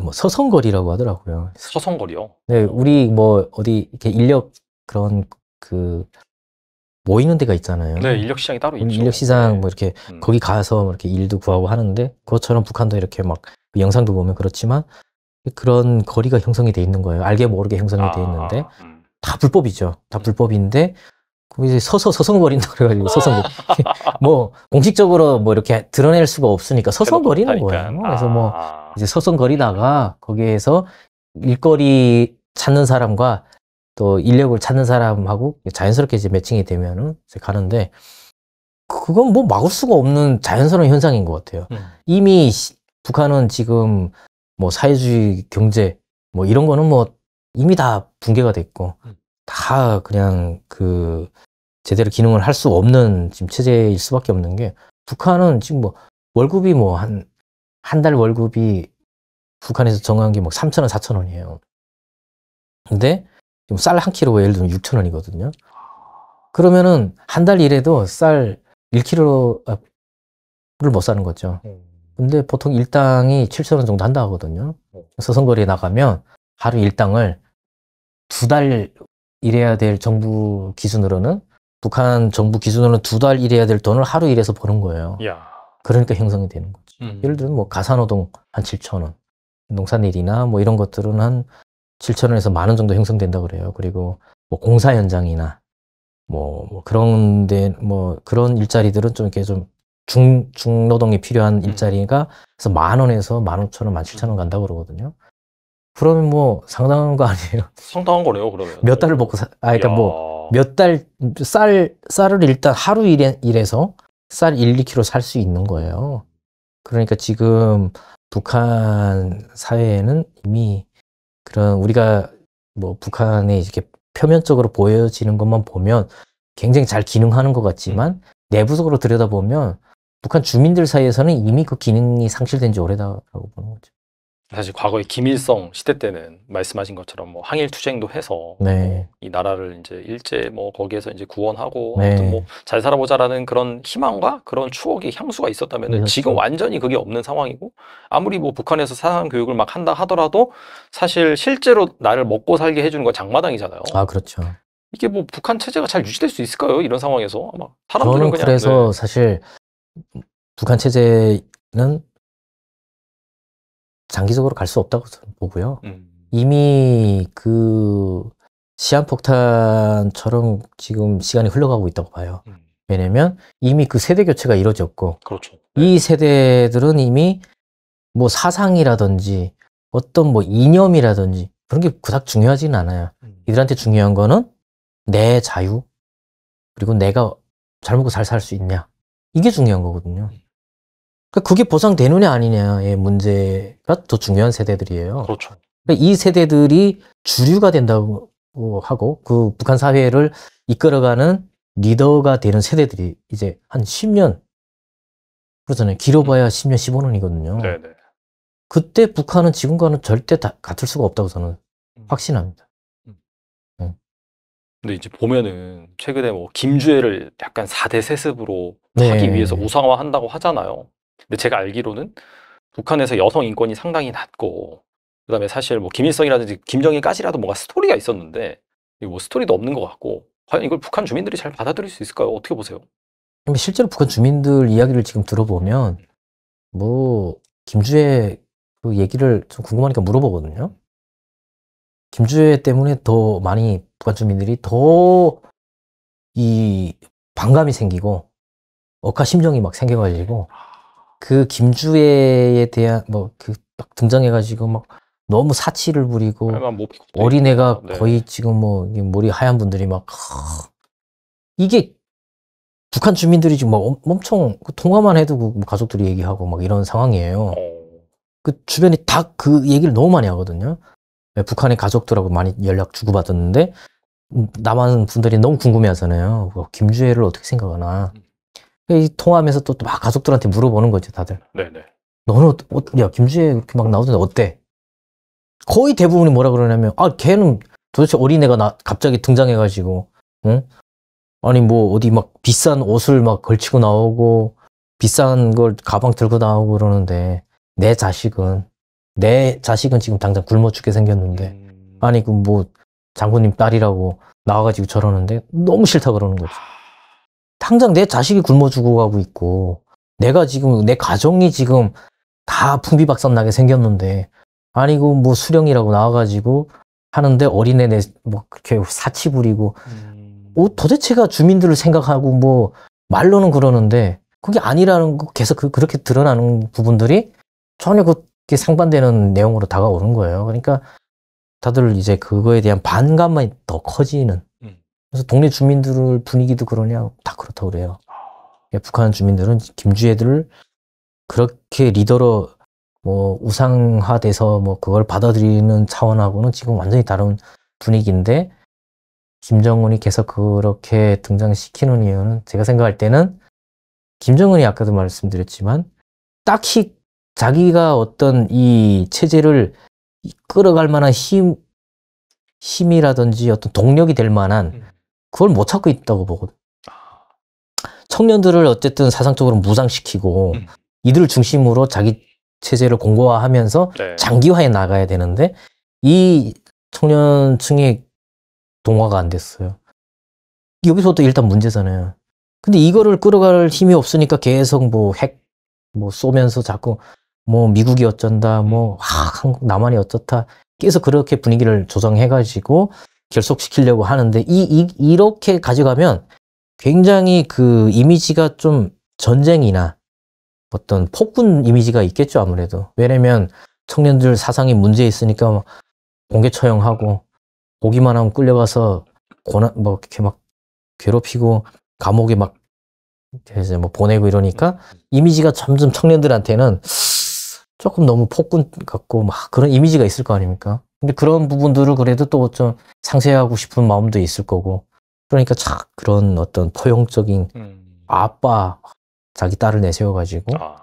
뭐 서성거리라고 하더라고요. 서성거리요? 네, 우리 뭐 어디 이렇게 인력 그런 그 모이는 데가 있잖아요. 네, 인력 시장이 따로 음, 있죠. 인력 시장 네. 뭐 이렇게 음. 거기 가서 뭐 이렇게 일도 구하고 하는데 그것처럼 북한도 이렇게 막 그 영상도 보면 그렇지만 그런 거리가 형성이 돼 있는 거예요. 알게 모르게 형성이 아, 돼 있는데 음. 다 불법이죠. 다 음. 불법인데 이제 서서 서성거린다 그래가지고 서성 뭐 공식적으로 뭐 이렇게 드러낼 수가 없으니까 서성거리는 거예요. 그래서 뭐 아. 이제 서성거리다가 거기에서 일거리 찾는 사람과 또 인력을 찾는 사람하고 자연스럽게 이제 매칭이 되면은 이제 가는데 그건 뭐 막을 수가 없는 자연스러운 현상인 것 같아요. 음. 이미 시, 북한은 지금 뭐 사회주의 경제 뭐 이런 거는 뭐 이미 다 붕괴가 됐고 음. 다 그냥 그 제대로 기능을 할 수 없는 지금 체제일 수밖에 없는 게 북한은 지금 뭐 월급이 뭐 한 한 달 월급이 북한에서 정한 게뭐 3천 원, 4천 원이에요. 근데 지금 쌀한키로 예를 들면 6천 원이거든요. 그러면은 한 달 일해도 쌀1키로를못 사는 거죠. 음. 근데 보통 일당이 7천 원 정도 한다 하거든요. 서성거리에 네. 나가면 하루 일당을 두 달 일해야 될 정부 기준으로는 북한 정부 기준으로는 두 달 일해야 될 돈을 하루 일해서 버는 거예요. 야. 그러니까 형성이 되는 거죠. 음. 예를 들면 뭐 가사노동 한 7천 원, 농산일이나 뭐 이런 것들은 한 7천 원에서 만원 정도 형성된다 그래요. 그리고 뭐 공사 현장이나 뭐, 뭐 그런데 뭐 그런 일자리들은 좀 이렇게 좀 중, 중노동이 필요한 음. 일자리가 그래서 만 원에서 만 오천 원, 만 칠천 원 간다고 그러거든요. 그러면 뭐 상당한 거 아니에요? 상당한 거네요, 그러면. 몇 달을 먹고 사, 아, 그러니까 뭐 몇 달, 쌀, 쌀을 일단 하루 일해, 일해서 쌀 1, 2kg 살 수 있는 거예요. 그러니까 지금 북한 사회에는 이미 그런 우리가 뭐 북한에 이렇게 표면적으로 보여지는 것만 보면 굉장히 잘 기능하는 것 같지만 내부적으로 들여다보면 북한 주민들 사이에서는 이미 그 기능이 상실된 지 오래다라고 보는 거죠. 사실 과거에 김일성 음. 시대 때는 말씀하신 것처럼 뭐 항일 투쟁도 해서 뭐 네. 이 나라를 이제 일제 뭐 거기에서 이제 구원하고 네. 아무튼 뭐잘 살아보자라는 그런 희망과 그런 추억이 향수가 있었다면은 그렇죠. 지금 완전히 그게 없는 상황이고 아무리 뭐 북한에서 사상 교육을 막 한다 하더라도 사실 실제로 나를 먹고 살게 해주는 건 장마당이잖아요. 아 그렇죠. 이게 뭐 북한 체제가 잘 유지될 수 있을까요? 이런 상황에서 아마 사람들은 저는 그냥 그래서 네. 사실 북한 체제는 장기적으로 갈 수 없다고 보고요. 음. 이미 그 시한폭탄처럼 지금 시간이 흘러가고 있다고 봐요. 음. 왜냐면 이미 그 세대 교체가 이루어졌고 그렇죠. 네. 이 세대들은 이미 뭐 사상이라든지 어떤 뭐 이념이라든지 그런 게 그닥 중요하지는 않아요. 음. 이들한테 중요한 거는 내 자유 그리고 내가 잘 먹고 잘 살 수 있냐 이게 중요한 거거든요. 음. 그러니까 그게 보상되느냐 아니냐의 예, 문제가 더 중요한 세대들이에요. 그렇죠. 그러니까 이 세대들이 주류가 된다고 하고 그 북한 사회를 이끌어가는 리더가 되는 세대들이 이제 한 10년 그러잖아요. 길어봐야 10년, 15년이거든요. 네네. 그때 북한은 지금과는 절대 다 같을 수가 없다고 저는 음. 확신합니다. 음. 음. 근데 이제 보면은 최근에 뭐 김주애를 약간 4대 세습으로 네. 하기 위해서 우상화한다고 하잖아요. 근데 제가 알기로는 북한에서 여성 인권이 상당히 낮고 그다음에 사실 뭐 김일성이라든지 김정일까지라도 뭔가 스토리가 있었는데 뭐 스토리도 없는 것 같고 과연 이걸 북한 주민들이 잘 받아들일 수 있을까요? 어떻게 보세요? 근데 실제로 북한 주민들 이야기를 지금 들어보면 뭐 김주혜 그 얘기를 좀 궁금하니까 물어보거든요. 김주혜 때문에 더 많이 북한 주민들이 더 이 반감이 생기고 억하 심정이 막 생겨가지고 아. 그 김주애에 대한 뭐그막 등장해가지고 막 너무 사치를 부리고 뭐 어린애가 네. 거의 지금 뭐 머리 하얀 분들이 막 이게 북한 주민들이 지금 막 엄청 그 통화만 해도 그 뭐 가족들이 얘기하고 막 이런 상황이에요. 어. 그주변이다 그 얘기를 너무 많이 하거든요. 네, 북한의 가족들하고 많이 연락 주고받았는데 음, 남한 분들이 너무 궁금해하잖아요. 어, 김주애를 어떻게 생각하나. 음. 그 통화하면서 또 막 가족들한테 물어보는 거지 다들. 네네. 너는 어, 야 김주혜 이렇게 막 나오던데 어때? 거의 대부분이 뭐라 그러냐면 아 걔는 도대체 어린애가 나 갑자기 등장해가지고 응? 아니 뭐 어디 막 비싼 옷을 막 걸치고 나오고 비싼 걸 가방 들고 나오고 그러는데 내 자식은 내 자식은 지금 당장 굶어 죽게 생겼는데 음. 아니 그뭐 장군님 딸이라고 나와가지고 저러는데 너무 싫다 그러는 거지. 당장 내 자식이 굶어 죽어가고 있고 내가 지금 내 가정이 지금 다 풍비박산나게 생겼는데 아니고 뭐 수령이라고 나와가지고 하는데 어린애네 뭐 그렇게 사치 부리고 음. 오, 어, 도대체가 주민들을 생각하고 뭐 말로는 그러는데 그게 아니라는 거 계속 그, 그렇게 드러나는 부분들이 전혀 그게 상반되는 내용으로 다가오는 거예요. 그러니까 다들 이제 그거에 대한 반감만더 커지는 그래서 동네 주민들 분위기도 그러냐 다 그렇다고 그래요. 그러니까 북한 주민들은 김주애들을 그렇게 리더로 뭐 우상화돼서 뭐 그걸 받아들이는 차원하고는 지금 완전히 다른 분위기인데 김정은이 계속 그렇게 등장시키는 이유는 제가 생각할 때는 김정은이 아까도 말씀드렸지만 딱히 자기가 어떤 이 체제를 끌어갈 만한 힘, 힘이라든지 어떤 동력이 될 만한 음. 그걸 못 찾고 있다고 보거든. 청년들을 어쨌든 사상적으로 무장시키고 음. 이들을 중심으로 자기 체제를 공고화하면서 네. 장기화해 나가야 되는데 이 청년층의 동화가 안 됐어요. 여기서도 일단 문제잖아요. 근데 이거를 끌어갈 힘이 없으니까 계속 뭐 핵뭐 뭐 쏘면서 자꾸 뭐 미국이 어쩐다 뭐 아, 한국 남한이 어떻다 계속 그렇게 분위기를 조성해가지고 결속시키려고 하는데 이, 이 이렇게 가져가면 굉장히 그 이미지가 좀 전쟁이나 어떤 폭군 이미지가 있겠죠 아무래도 왜냐면 청년들 사상이 문제 있으니까 공개 처형하고 보기만 하면 끌려가서 고난 뭐 이렇게 막 괴롭히고 감옥에 막 이제 뭐 보내고 이러니까 이미지가 점점 청년들한테는 조금 너무 폭군 같고 막 그런 이미지가 있을 거 아닙니까? 근데 그런 부분들을 그래도 또 좀 상세하고 싶은 마음도 있을 거고. 그러니까 참 그런 어떤 포용적인 음. 아빠, 자기 딸을 내세워가지고 아.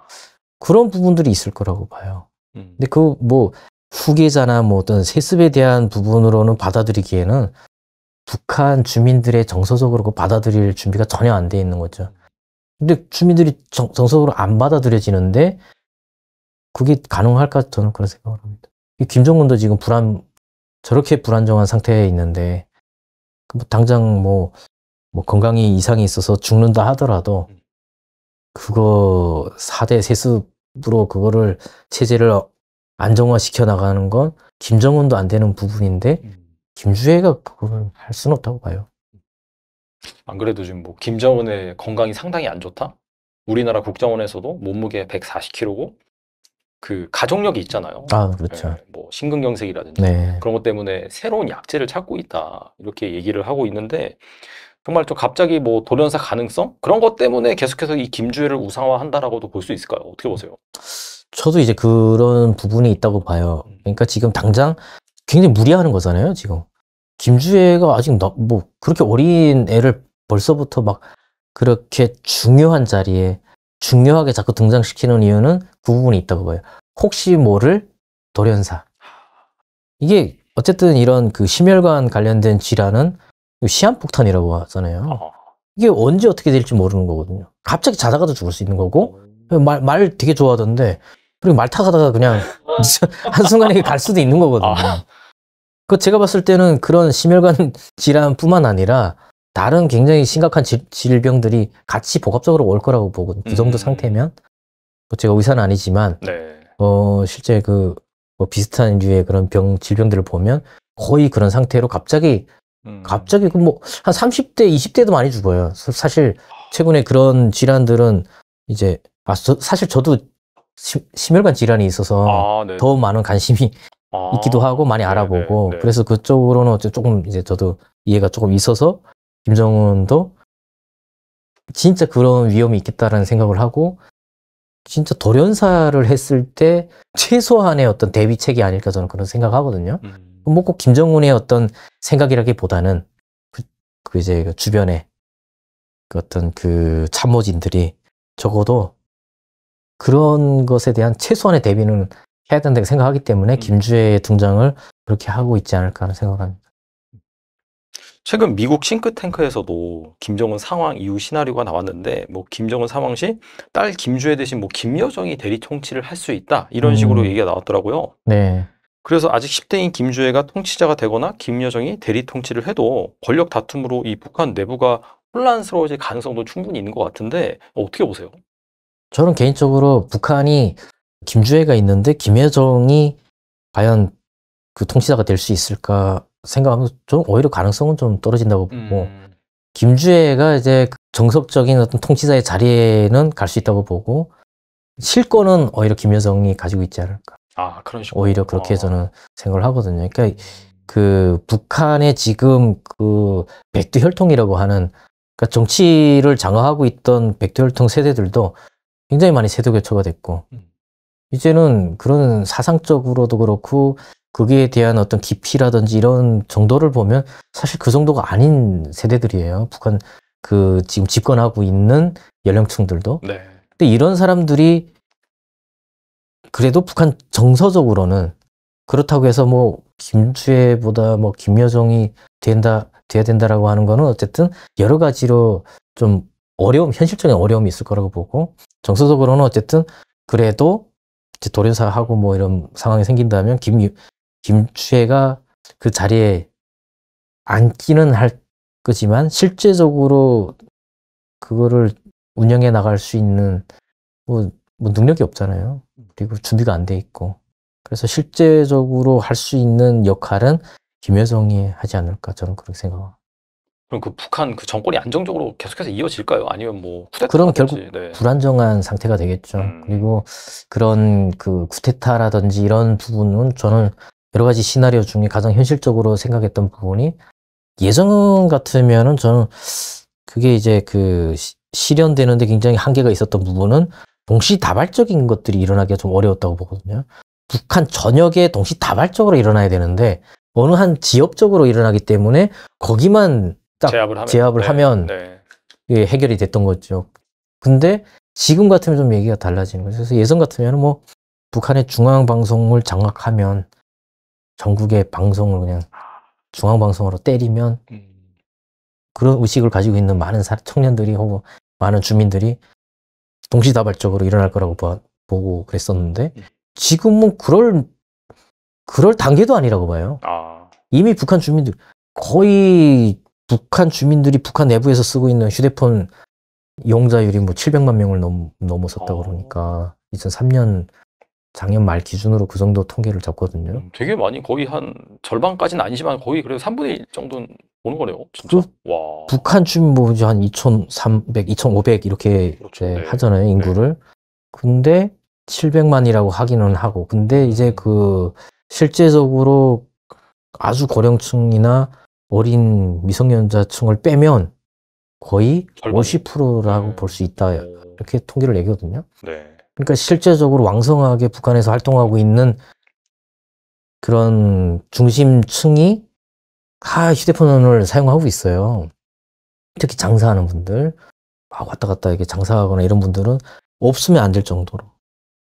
그런 부분들이 있을 거라고 봐요. 음. 근데 그 뭐 후계자나 뭐 어떤 세습에 대한 부분으로는 받아들이기에는 북한 주민들의 정서적으로 그 받아들일 준비가 전혀 안 돼 있는 거죠. 근데 주민들이 정, 정서적으로 안 받아들여지는데 그게 가능할까 저는 그런 생각을 합니다. 김정은도 지금 불안, 저렇게 불안정한 상태에 있는데, 그 뭐 당장 뭐, 뭐 건강이 이상이 있어서 죽는다 하더라도, 음. 그거 4대 세습으로 그거를 체제를 안정화시켜 나가는 건 김정은도 안 되는 부분인데, 음. 김주혜가 그걸 할 수는 없다고 봐요. 안 그래도 지금 뭐 김정은의 건강이 상당히 안 좋다? 우리나라 국정원에서도 몸무게 140kg고 그 가족력이 있잖아요. 아, 그렇죠. 네, 예, 뭐심근경색이라든지 네. 그런 것 때문에 새로운 약제를 찾고 있다. 이렇게 얘기를 하고 있는데 정말 좀 갑자기 뭐 돌연사 가능성 그런 것 때문에 계속해서 이 김주혜를 우상화한다라고도 볼 수 있을까요? 어떻게 보세요? 저도 이제 그런 부분이 있다고 봐요. 음. 그러니까 지금 당장 굉장히 무리하는 거잖아요. 지금 김주혜가 아직 나, 뭐 그렇게 어린 애를 벌써부터 막 그렇게 중요한 자리에 중요하게 자꾸 등장시키는 이유는 그 부분이 있다고 봐요. 혹시 모를 돌연사. 이게 어쨌든 이런 그 심혈관 관련된 질환은 그 시한폭탄이라고 하잖아요. 어. 이게 언제 어떻게 될지 모르는 거거든요. 갑자기 자다가도 죽을 수 있는 거고 말, 말 되게 좋아하던데 그리고 말 타가다가 그냥 한순간에 갈 수도 있는 거거든요. 아. 그 제가 봤을 때는 그런 심혈관 질환뿐만 아니라 다른 굉장히 심각한 질, 질병들이 같이 복합적으로 올 거라고 보고 그 정도 음. 상태면 뭐 제가 의사는 아니지만 네. 어 실제 그뭐 비슷한 류의 그런 병 질병들을 보면 거의 그런 상태로 갑자기 음. 갑자기 그뭐한 30대 20대도 많이 죽어요. 사실 최근에 그런 질환들은 이제 아 저, 사실 저도 심, 혈관 질환이 있어서 아, 더 많은 관심이 아, 있기도 하고 많이 알아보고 네네, 네네. 그래서 그쪽으로는 조금 이제 저도 이해가 조금 있어서 김정은도 진짜 그런 위험이 있겠다라는 생각을 하고 진짜 돌연사를 했을 때 최소한의 어떤 대비책이 아닐까 저는 그런 생각하거든요. 음. 뭐꼭 김정은의 어떤 생각이라기보다는 그, 그 이제 그 주변에 그 어떤 그 참모진들이 적어도 그런 것에 대한 최소한의 대비는 해야 된다고 생각하기 때문에 음. 김주혜의 등장을 그렇게 하고 있지 않을까 하는 생각을 합니다. 최근 미국 싱크탱크에서도 김정은 상황 이후 시나리오가 나왔는데 뭐 김정은 상황 시딸 김주혜 대신 뭐 김여정이 대리 통치를 할 수 있다 이런 식으로 음. 얘기가 나왔더라고요. 네. 그래서 아직 10대인 김주혜가 통치자가 되거나 김여정이 대리 통치를 해도 권력 다툼으로 이 북한 내부가 혼란스러워질 가능성도 충분히 있는 것 같은데 어떻게 보세요? 저는 개인적으로 북한이 김주혜가 있는데 김여정이 과연 그 통치자가 될 수 있을까 생각하면서 좀 오히려 가능성은 좀 떨어진다고 보고 음. 김주애가 이제 그 정석적인 어떤 통치자의 자리에는 갈 수 있다고 보고 실권은 오히려 김여정이 가지고 있지 않을까. 아 그런 식으로 오히려 그렇게 어. 저는 생각을 하거든요. 그러니까 그 북한의 지금 그 백두혈통이라고 하는 그러니까 정치를 장악하고 있던 백두혈통 세대들도 굉장히 많이 세도 교체가 됐고 음. 이제는 그런 사상적으로도 그렇고 거기에 대한 어떤 깊이라든지 이런 정도를 보면 사실 그 정도가 아닌 세대들이에요. 북한 그 지금 집권하고 있는 연령층들도. 네. 근데 이런 사람들이 그래도 북한 정서적으로는 그렇다고 해서 뭐 김주애보다 뭐 김여정이 된다 돼야 된다라고 하는 거는 어쨌든 여러 가지로 좀 어려움 현실적인 어려움이 있을 거라고 보고 정서적으로는 어쨌든 그래도 이제 도련사하고 뭐 이런 상황이 생긴다면 김 김추애가 그 자리에 앉기는 할 거지만 실제적으로 그거를 운영해 나갈 수 있는 뭐, 뭐 능력이 없잖아요. 그리고 준비가 안 돼 있고 그래서 실제적으로 할 수 있는 역할은 김여정이 하지 않을까 저는 그렇게 생각합니다. 그럼 그 북한 그 정권이 안정적으로 계속해서 이어질까요? 아니면 뭐 쿠데타 그럼 결국 네. 불안정한 상태가 되겠죠. 음. 그리고 그런 그 쿠데타라든지 이런 부분은 저는 여러 가지 시나리오 중에 가장 현실적으로 생각했던 부분이 예전 같으면은 저는 그게 이제 그 실현되는데 굉장히 한계가 있었던 부분은 동시다발적인 것들이 일어나기가 좀 어려웠다고 보거든요. 북한 전역에 동시다발적으로 일어나야 되는데 어느 한 지역적으로 일어나기 때문에 거기만 딱 제압을 하면, 제압을 네, 하면 네. 예, 해결이 됐던 거죠. 근데 지금 같으면 좀 얘기가 달라지는 거죠. 그래서 예전 같으면 뭐 북한의 중앙 방송을 장악하면 전국의 방송을 그냥 중앙방송으로 때리면 음. 그런 의식을 가지고 있는 많은 청년들이 혹은 많은 주민들이 동시다발적으로 일어날 거라고 보고 그랬었는데 음. 지금은 그럴 그럴 단계도 아니라고 봐요. 아. 이미 북한 주민들 거의 북한 주민들이 북한 내부에서 쓰고 있는 휴대폰 이 용자율이 뭐 700만 명을 넘, 넘어섰다 고 어. 그러니까 2003년 작년 말 기준으로 그 정도 통계를 잡거든요. 음, 되게 많이 거의 한 절반까지는 아니지만 거의 그래도 3분의 1 정도는 오는 거네요. 진짜. 그 와. 북한 주민 보 뭐 이제 한 2,300, 2,500 이렇게 그렇죠. 네. 하잖아요 네. 인구를. 네. 근데 700만이라고 하기는 하고 근데 음. 이제 그 실제적으로 아주 고령층이나 어린 미성년자층을 빼면 거의 절반. 50%라고 음. 볼수 있다 이렇게 통계를 내거든요. 네. 그러니까 실제적으로 왕성하게 북한에서 활동하고 있는 그런 중심층이 다 휴대폰을 사용하고 있어요. 특히 장사하는 분들, 막 아, 왔다 갔다 이렇게 장사하거나 이런 분들은 없으면 안 될 정도로.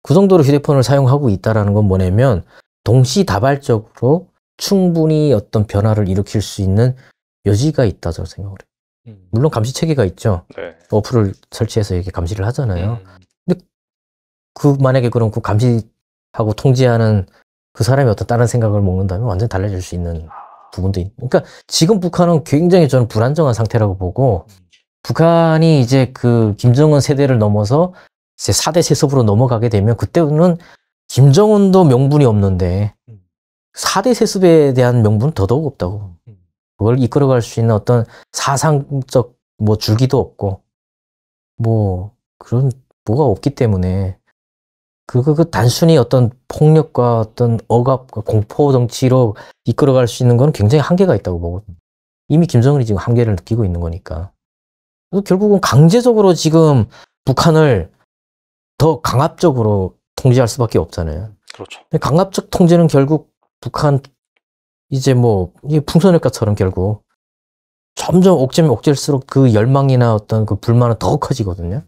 그 정도로 휴대폰을 사용하고 있다라는 건 뭐냐면 동시다발적으로 충분히 어떤 변화를 일으킬 수 있는 여지가 있다 저 생각을 해요. 음. 물론 감시 체계가 있죠. 네. 어플을 설치해서 이렇게 감시를 하잖아요. 음. 그 만약에 그럼 그 감시하고 통제하는 그 사람이 어떤 다른 생각을 먹는다면 완전 히 달라질 수 있는 부분도 있. 그러니까 지금 북한은 굉장히 저는 불안정한 상태라고 보고 북한이 이제 그 김정은 세대를 넘어서 이제 4대 세습으로 넘어가게 되면 그때는 김정은도 명분이 없는데 4대 음. 세습에 대한 명분은 더더욱 없다고. 음. 그걸 이끌어갈 수 있는 어떤 사상적 뭐 줄기도 없고 뭐 그런 뭐가 없기 때문에 그거 그, 그 단순히 어떤 폭력과 어떤 억압과 공포 정치로 이끌어갈 수 있는 건 굉장히 한계가 있다고 보거든요. 이미 김정은이 지금 한계를 느끼고 있는 거니까. 결국은 강제적으로 지금 북한을 더 강압적으로 통제할 수밖에 없잖아요. 그렇죠. 강압적 통제는 결국 북한 이제 뭐 풍선효과처럼 결국 점점 억제면억제일수록그 열망이나 어떤 그 불만은 더 커지거든요.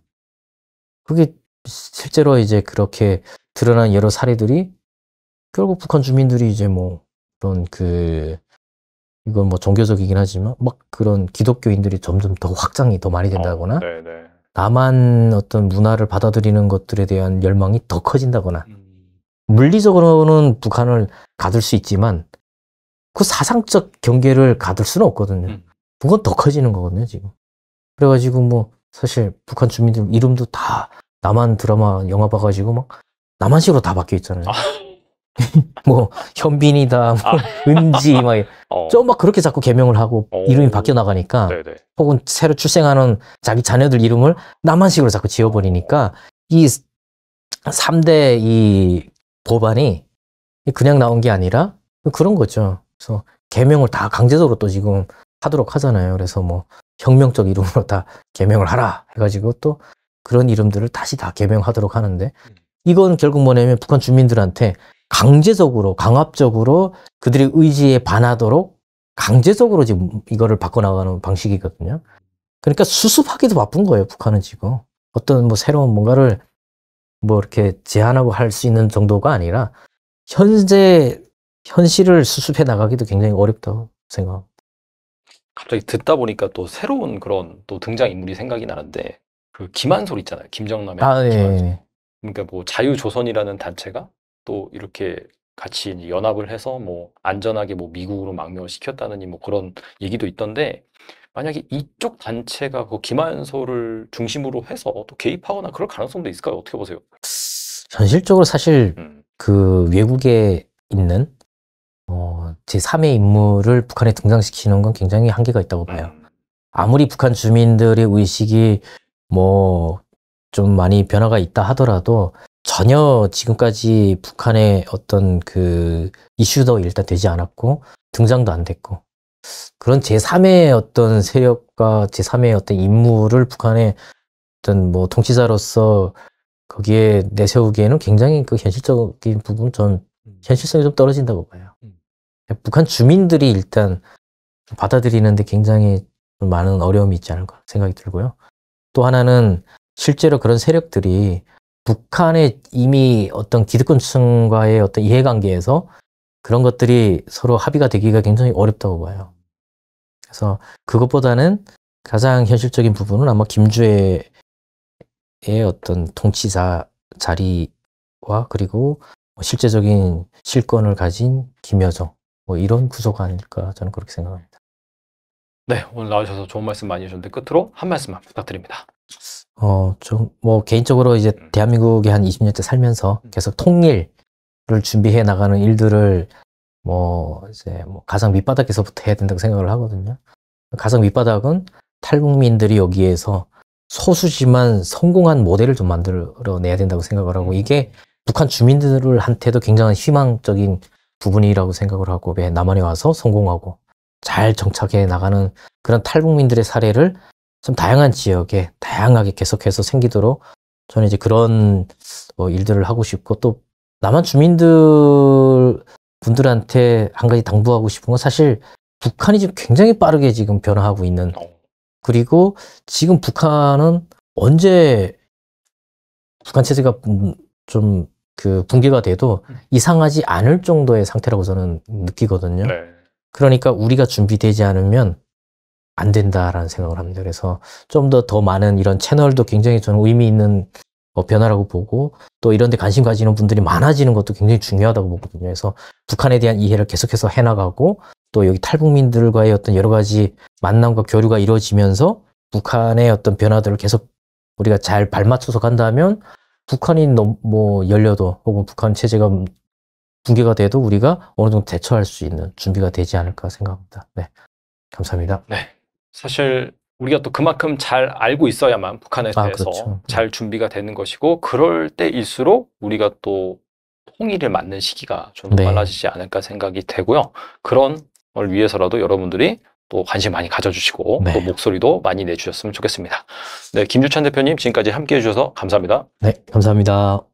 그게 실제로 이제 그렇게 드러난 여러 사례들이 결국 북한 주민들이 이제 뭐 그런 그 이건 뭐 종교적이긴 하지만 막 그런 기독교인들이 점점 더 확장이 더 많이 어, 된다거나 어, 남한 어떤 문화를 받아들이는 것들에 대한 열망이 더 커진다거나 음. 물리적으로는 북한을 가둘 수 있지만 그 사상적 경계를 가둘 수는 없거든요. 음. 그건 더 커지는 거거든요 지금. 그래가지고 뭐 사실 북한 주민들 이름도 다 나만 드라마, 영화 봐가지고 막나만식으로다 바뀌어 있잖아요. 아. 뭐 현빈이다, 뭐 아. 은지 막 어. 좀막 그렇게 자꾸 개명을 하고 오. 어. 이름이 바뀌어 나가니까 네네. 혹은 새로 출생하는 자기 자녀들 이름을 나만식으로 자꾸 지어버리니까 이 3대 이 법안이 그냥 나온 게 아니라 그런 거죠. 그래서 개명을 다 강제적으로 또 지금 하도록 하잖아요. 그래서 뭐 혁명적 이름으로 다 개명을 하라 해가지고 또 그런 이름들을 다시 다 개명하도록 하는데 음. 이건 결국 뭐냐면 북한 주민들한테 강제적으로 강압적으로 그들의 의지에 반하도록 강제적으로 지금 이거를 바꿔나가는 방식이거든요. 그러니까 수습하기도 바쁜 거예요. 북한은 지금 어떤 뭐 새로운 뭔가를 뭐 이렇게 제한하고 할 수 있는 정도가 아니라 현재 현실을 수습해 나가기도 굉장히 어렵다고 생각. 합니다 갑자기 듣다 보니까 또 새로운 그런 또 등장 인물이 생각이 나는데 그 김한솔 있잖아요. 김정남의 아, 예, 김한솔. 그러니까 뭐 자유조선이라는 단체가 또 이렇게 같이 연합을 해서 뭐 안전하게 뭐 미국으로 망명을 시켰다느니 뭐 그런 얘기도 있던데 만약에 이쪽 단체가 그 김한솔을 중심으로 해서 또 개입하거나 그럴 가능성도 있을까요? 어떻게 보세요? 현실적으로 사실 음. 그 외국에 있는 어, 제3의 인물을 북한에 등장시키는 건 굉장히 한계가 있다고 봐요. 음. 아무리 북한 주민들의 의식이 뭐좀 많이 변화가 있다 하더라도 전혀 지금까지 북한의 어떤 그 이슈도 일단 되지 않았고 등장도 안 됐고 그런 제3의 어떤 세력과 제3의 어떤 인물을 북한의 어떤 뭐 통치자로서 거기에 내세우기에는 굉장히 그 현실적인 부분 전 음. 현실성이 좀 떨어진다고 봐요. 음. 북한 주민들이 일단 받아들이는데 굉장히 많은 어려움이 있지 않을까 생각이 들고요. 또 하나는 실제로 그런 세력들이 북한의 이미 어떤 기득권층과의 어떤 이해관계에서 그런 것들이 서로 합의가 되기가 굉장히 어렵다고 봐요. 그래서 그것보다는 가장 현실적인 부분은 아마 김주애의 어떤 통치자 자리와 그리고 뭐 실제적인 실권을 가진 김여정 뭐 이런 구조가 아닐까 저는 그렇게 생각합니다. 네, 오늘 나와주셔서 좋은 말씀 많이 해주셨는데 끝으로 한 말씀만 부탁드립니다. 어, 좀 뭐 개인적으로 이제 음. 대한민국에 한 20년째 살면서 음. 계속 통일을 준비해 나가는 일들을 뭐 이제 뭐 가장 밑바닥에서부터 해야 된다고 생각을 하거든요. 가장 밑바닥은 탈북민들이 여기에서 소수지만 성공한 모델을 좀 만들어내야 된다고 생각을 하고 음. 이게 북한 주민들한테도 굉장한 희망적인 부분이라고 생각을 하고 왜 남한에 와서 성공하고 잘 정착해 나가는 그런 탈북민들의 사례를 좀 다양한 지역에 다양하게 계속해서 생기도록 저는 이제 그런 뭐 일들을 하고 싶고 또 남한 주민들 분들한테 한 가지 당부하고 싶은 건 사실 북한이 지금 굉장히 빠르게 지금 변화하고 있는 어. 그리고 지금 북한은 언제 북한 체제가 음, 좀그 붕괴가 돼도 음. 이상하지 않을 정도의 상태라고 저는 느끼거든요. 네. 그러니까 우리가 준비되지 않으면 안 된다라는 생각을 합니다. 그래서 좀 더더 더 많은 이런 채널도 굉장히 저는 의미 있는 어, 변화라고 보고 또 이런 데 관심 가지는 분들이 많아지는 것도 굉장히 중요하다고 보거든요. 그래서 북한에 대한 이해를 계속해서 해나가고 또 여기 탈북민들과의 어떤 여러 가지 만남과 교류가 이루어지면서 북한의 어떤 변화들을 계속 우리가 잘 발맞춰서 간다면 북한이 너무 뭐 열려도 혹은 북한 체제가 붕괴가 돼도 우리가 어느 정도 대처할 수 있는 준비가 되지 않을까 생각합니다. 네. 감사합니다. 네. 사실 우리가 또 그만큼 잘 알고 있어야만 북한에 아, 대해서 아, 그렇죠. 네. 잘 준비가 되는 것이고 그럴 때일수록 우리가 또 통일을 맞는 시기가 좀 네. 빨라지지 않을까 생각이 되고요. 그런 걸 위해서라도 여러분들이 또 관심 많이 가져주시고 네. 또 목소리도 많이 내주셨으면 좋겠습니다. 네, 김주찬 대표님 지금까지 함께해 주셔서 감사합니다. 네, 감사합니다.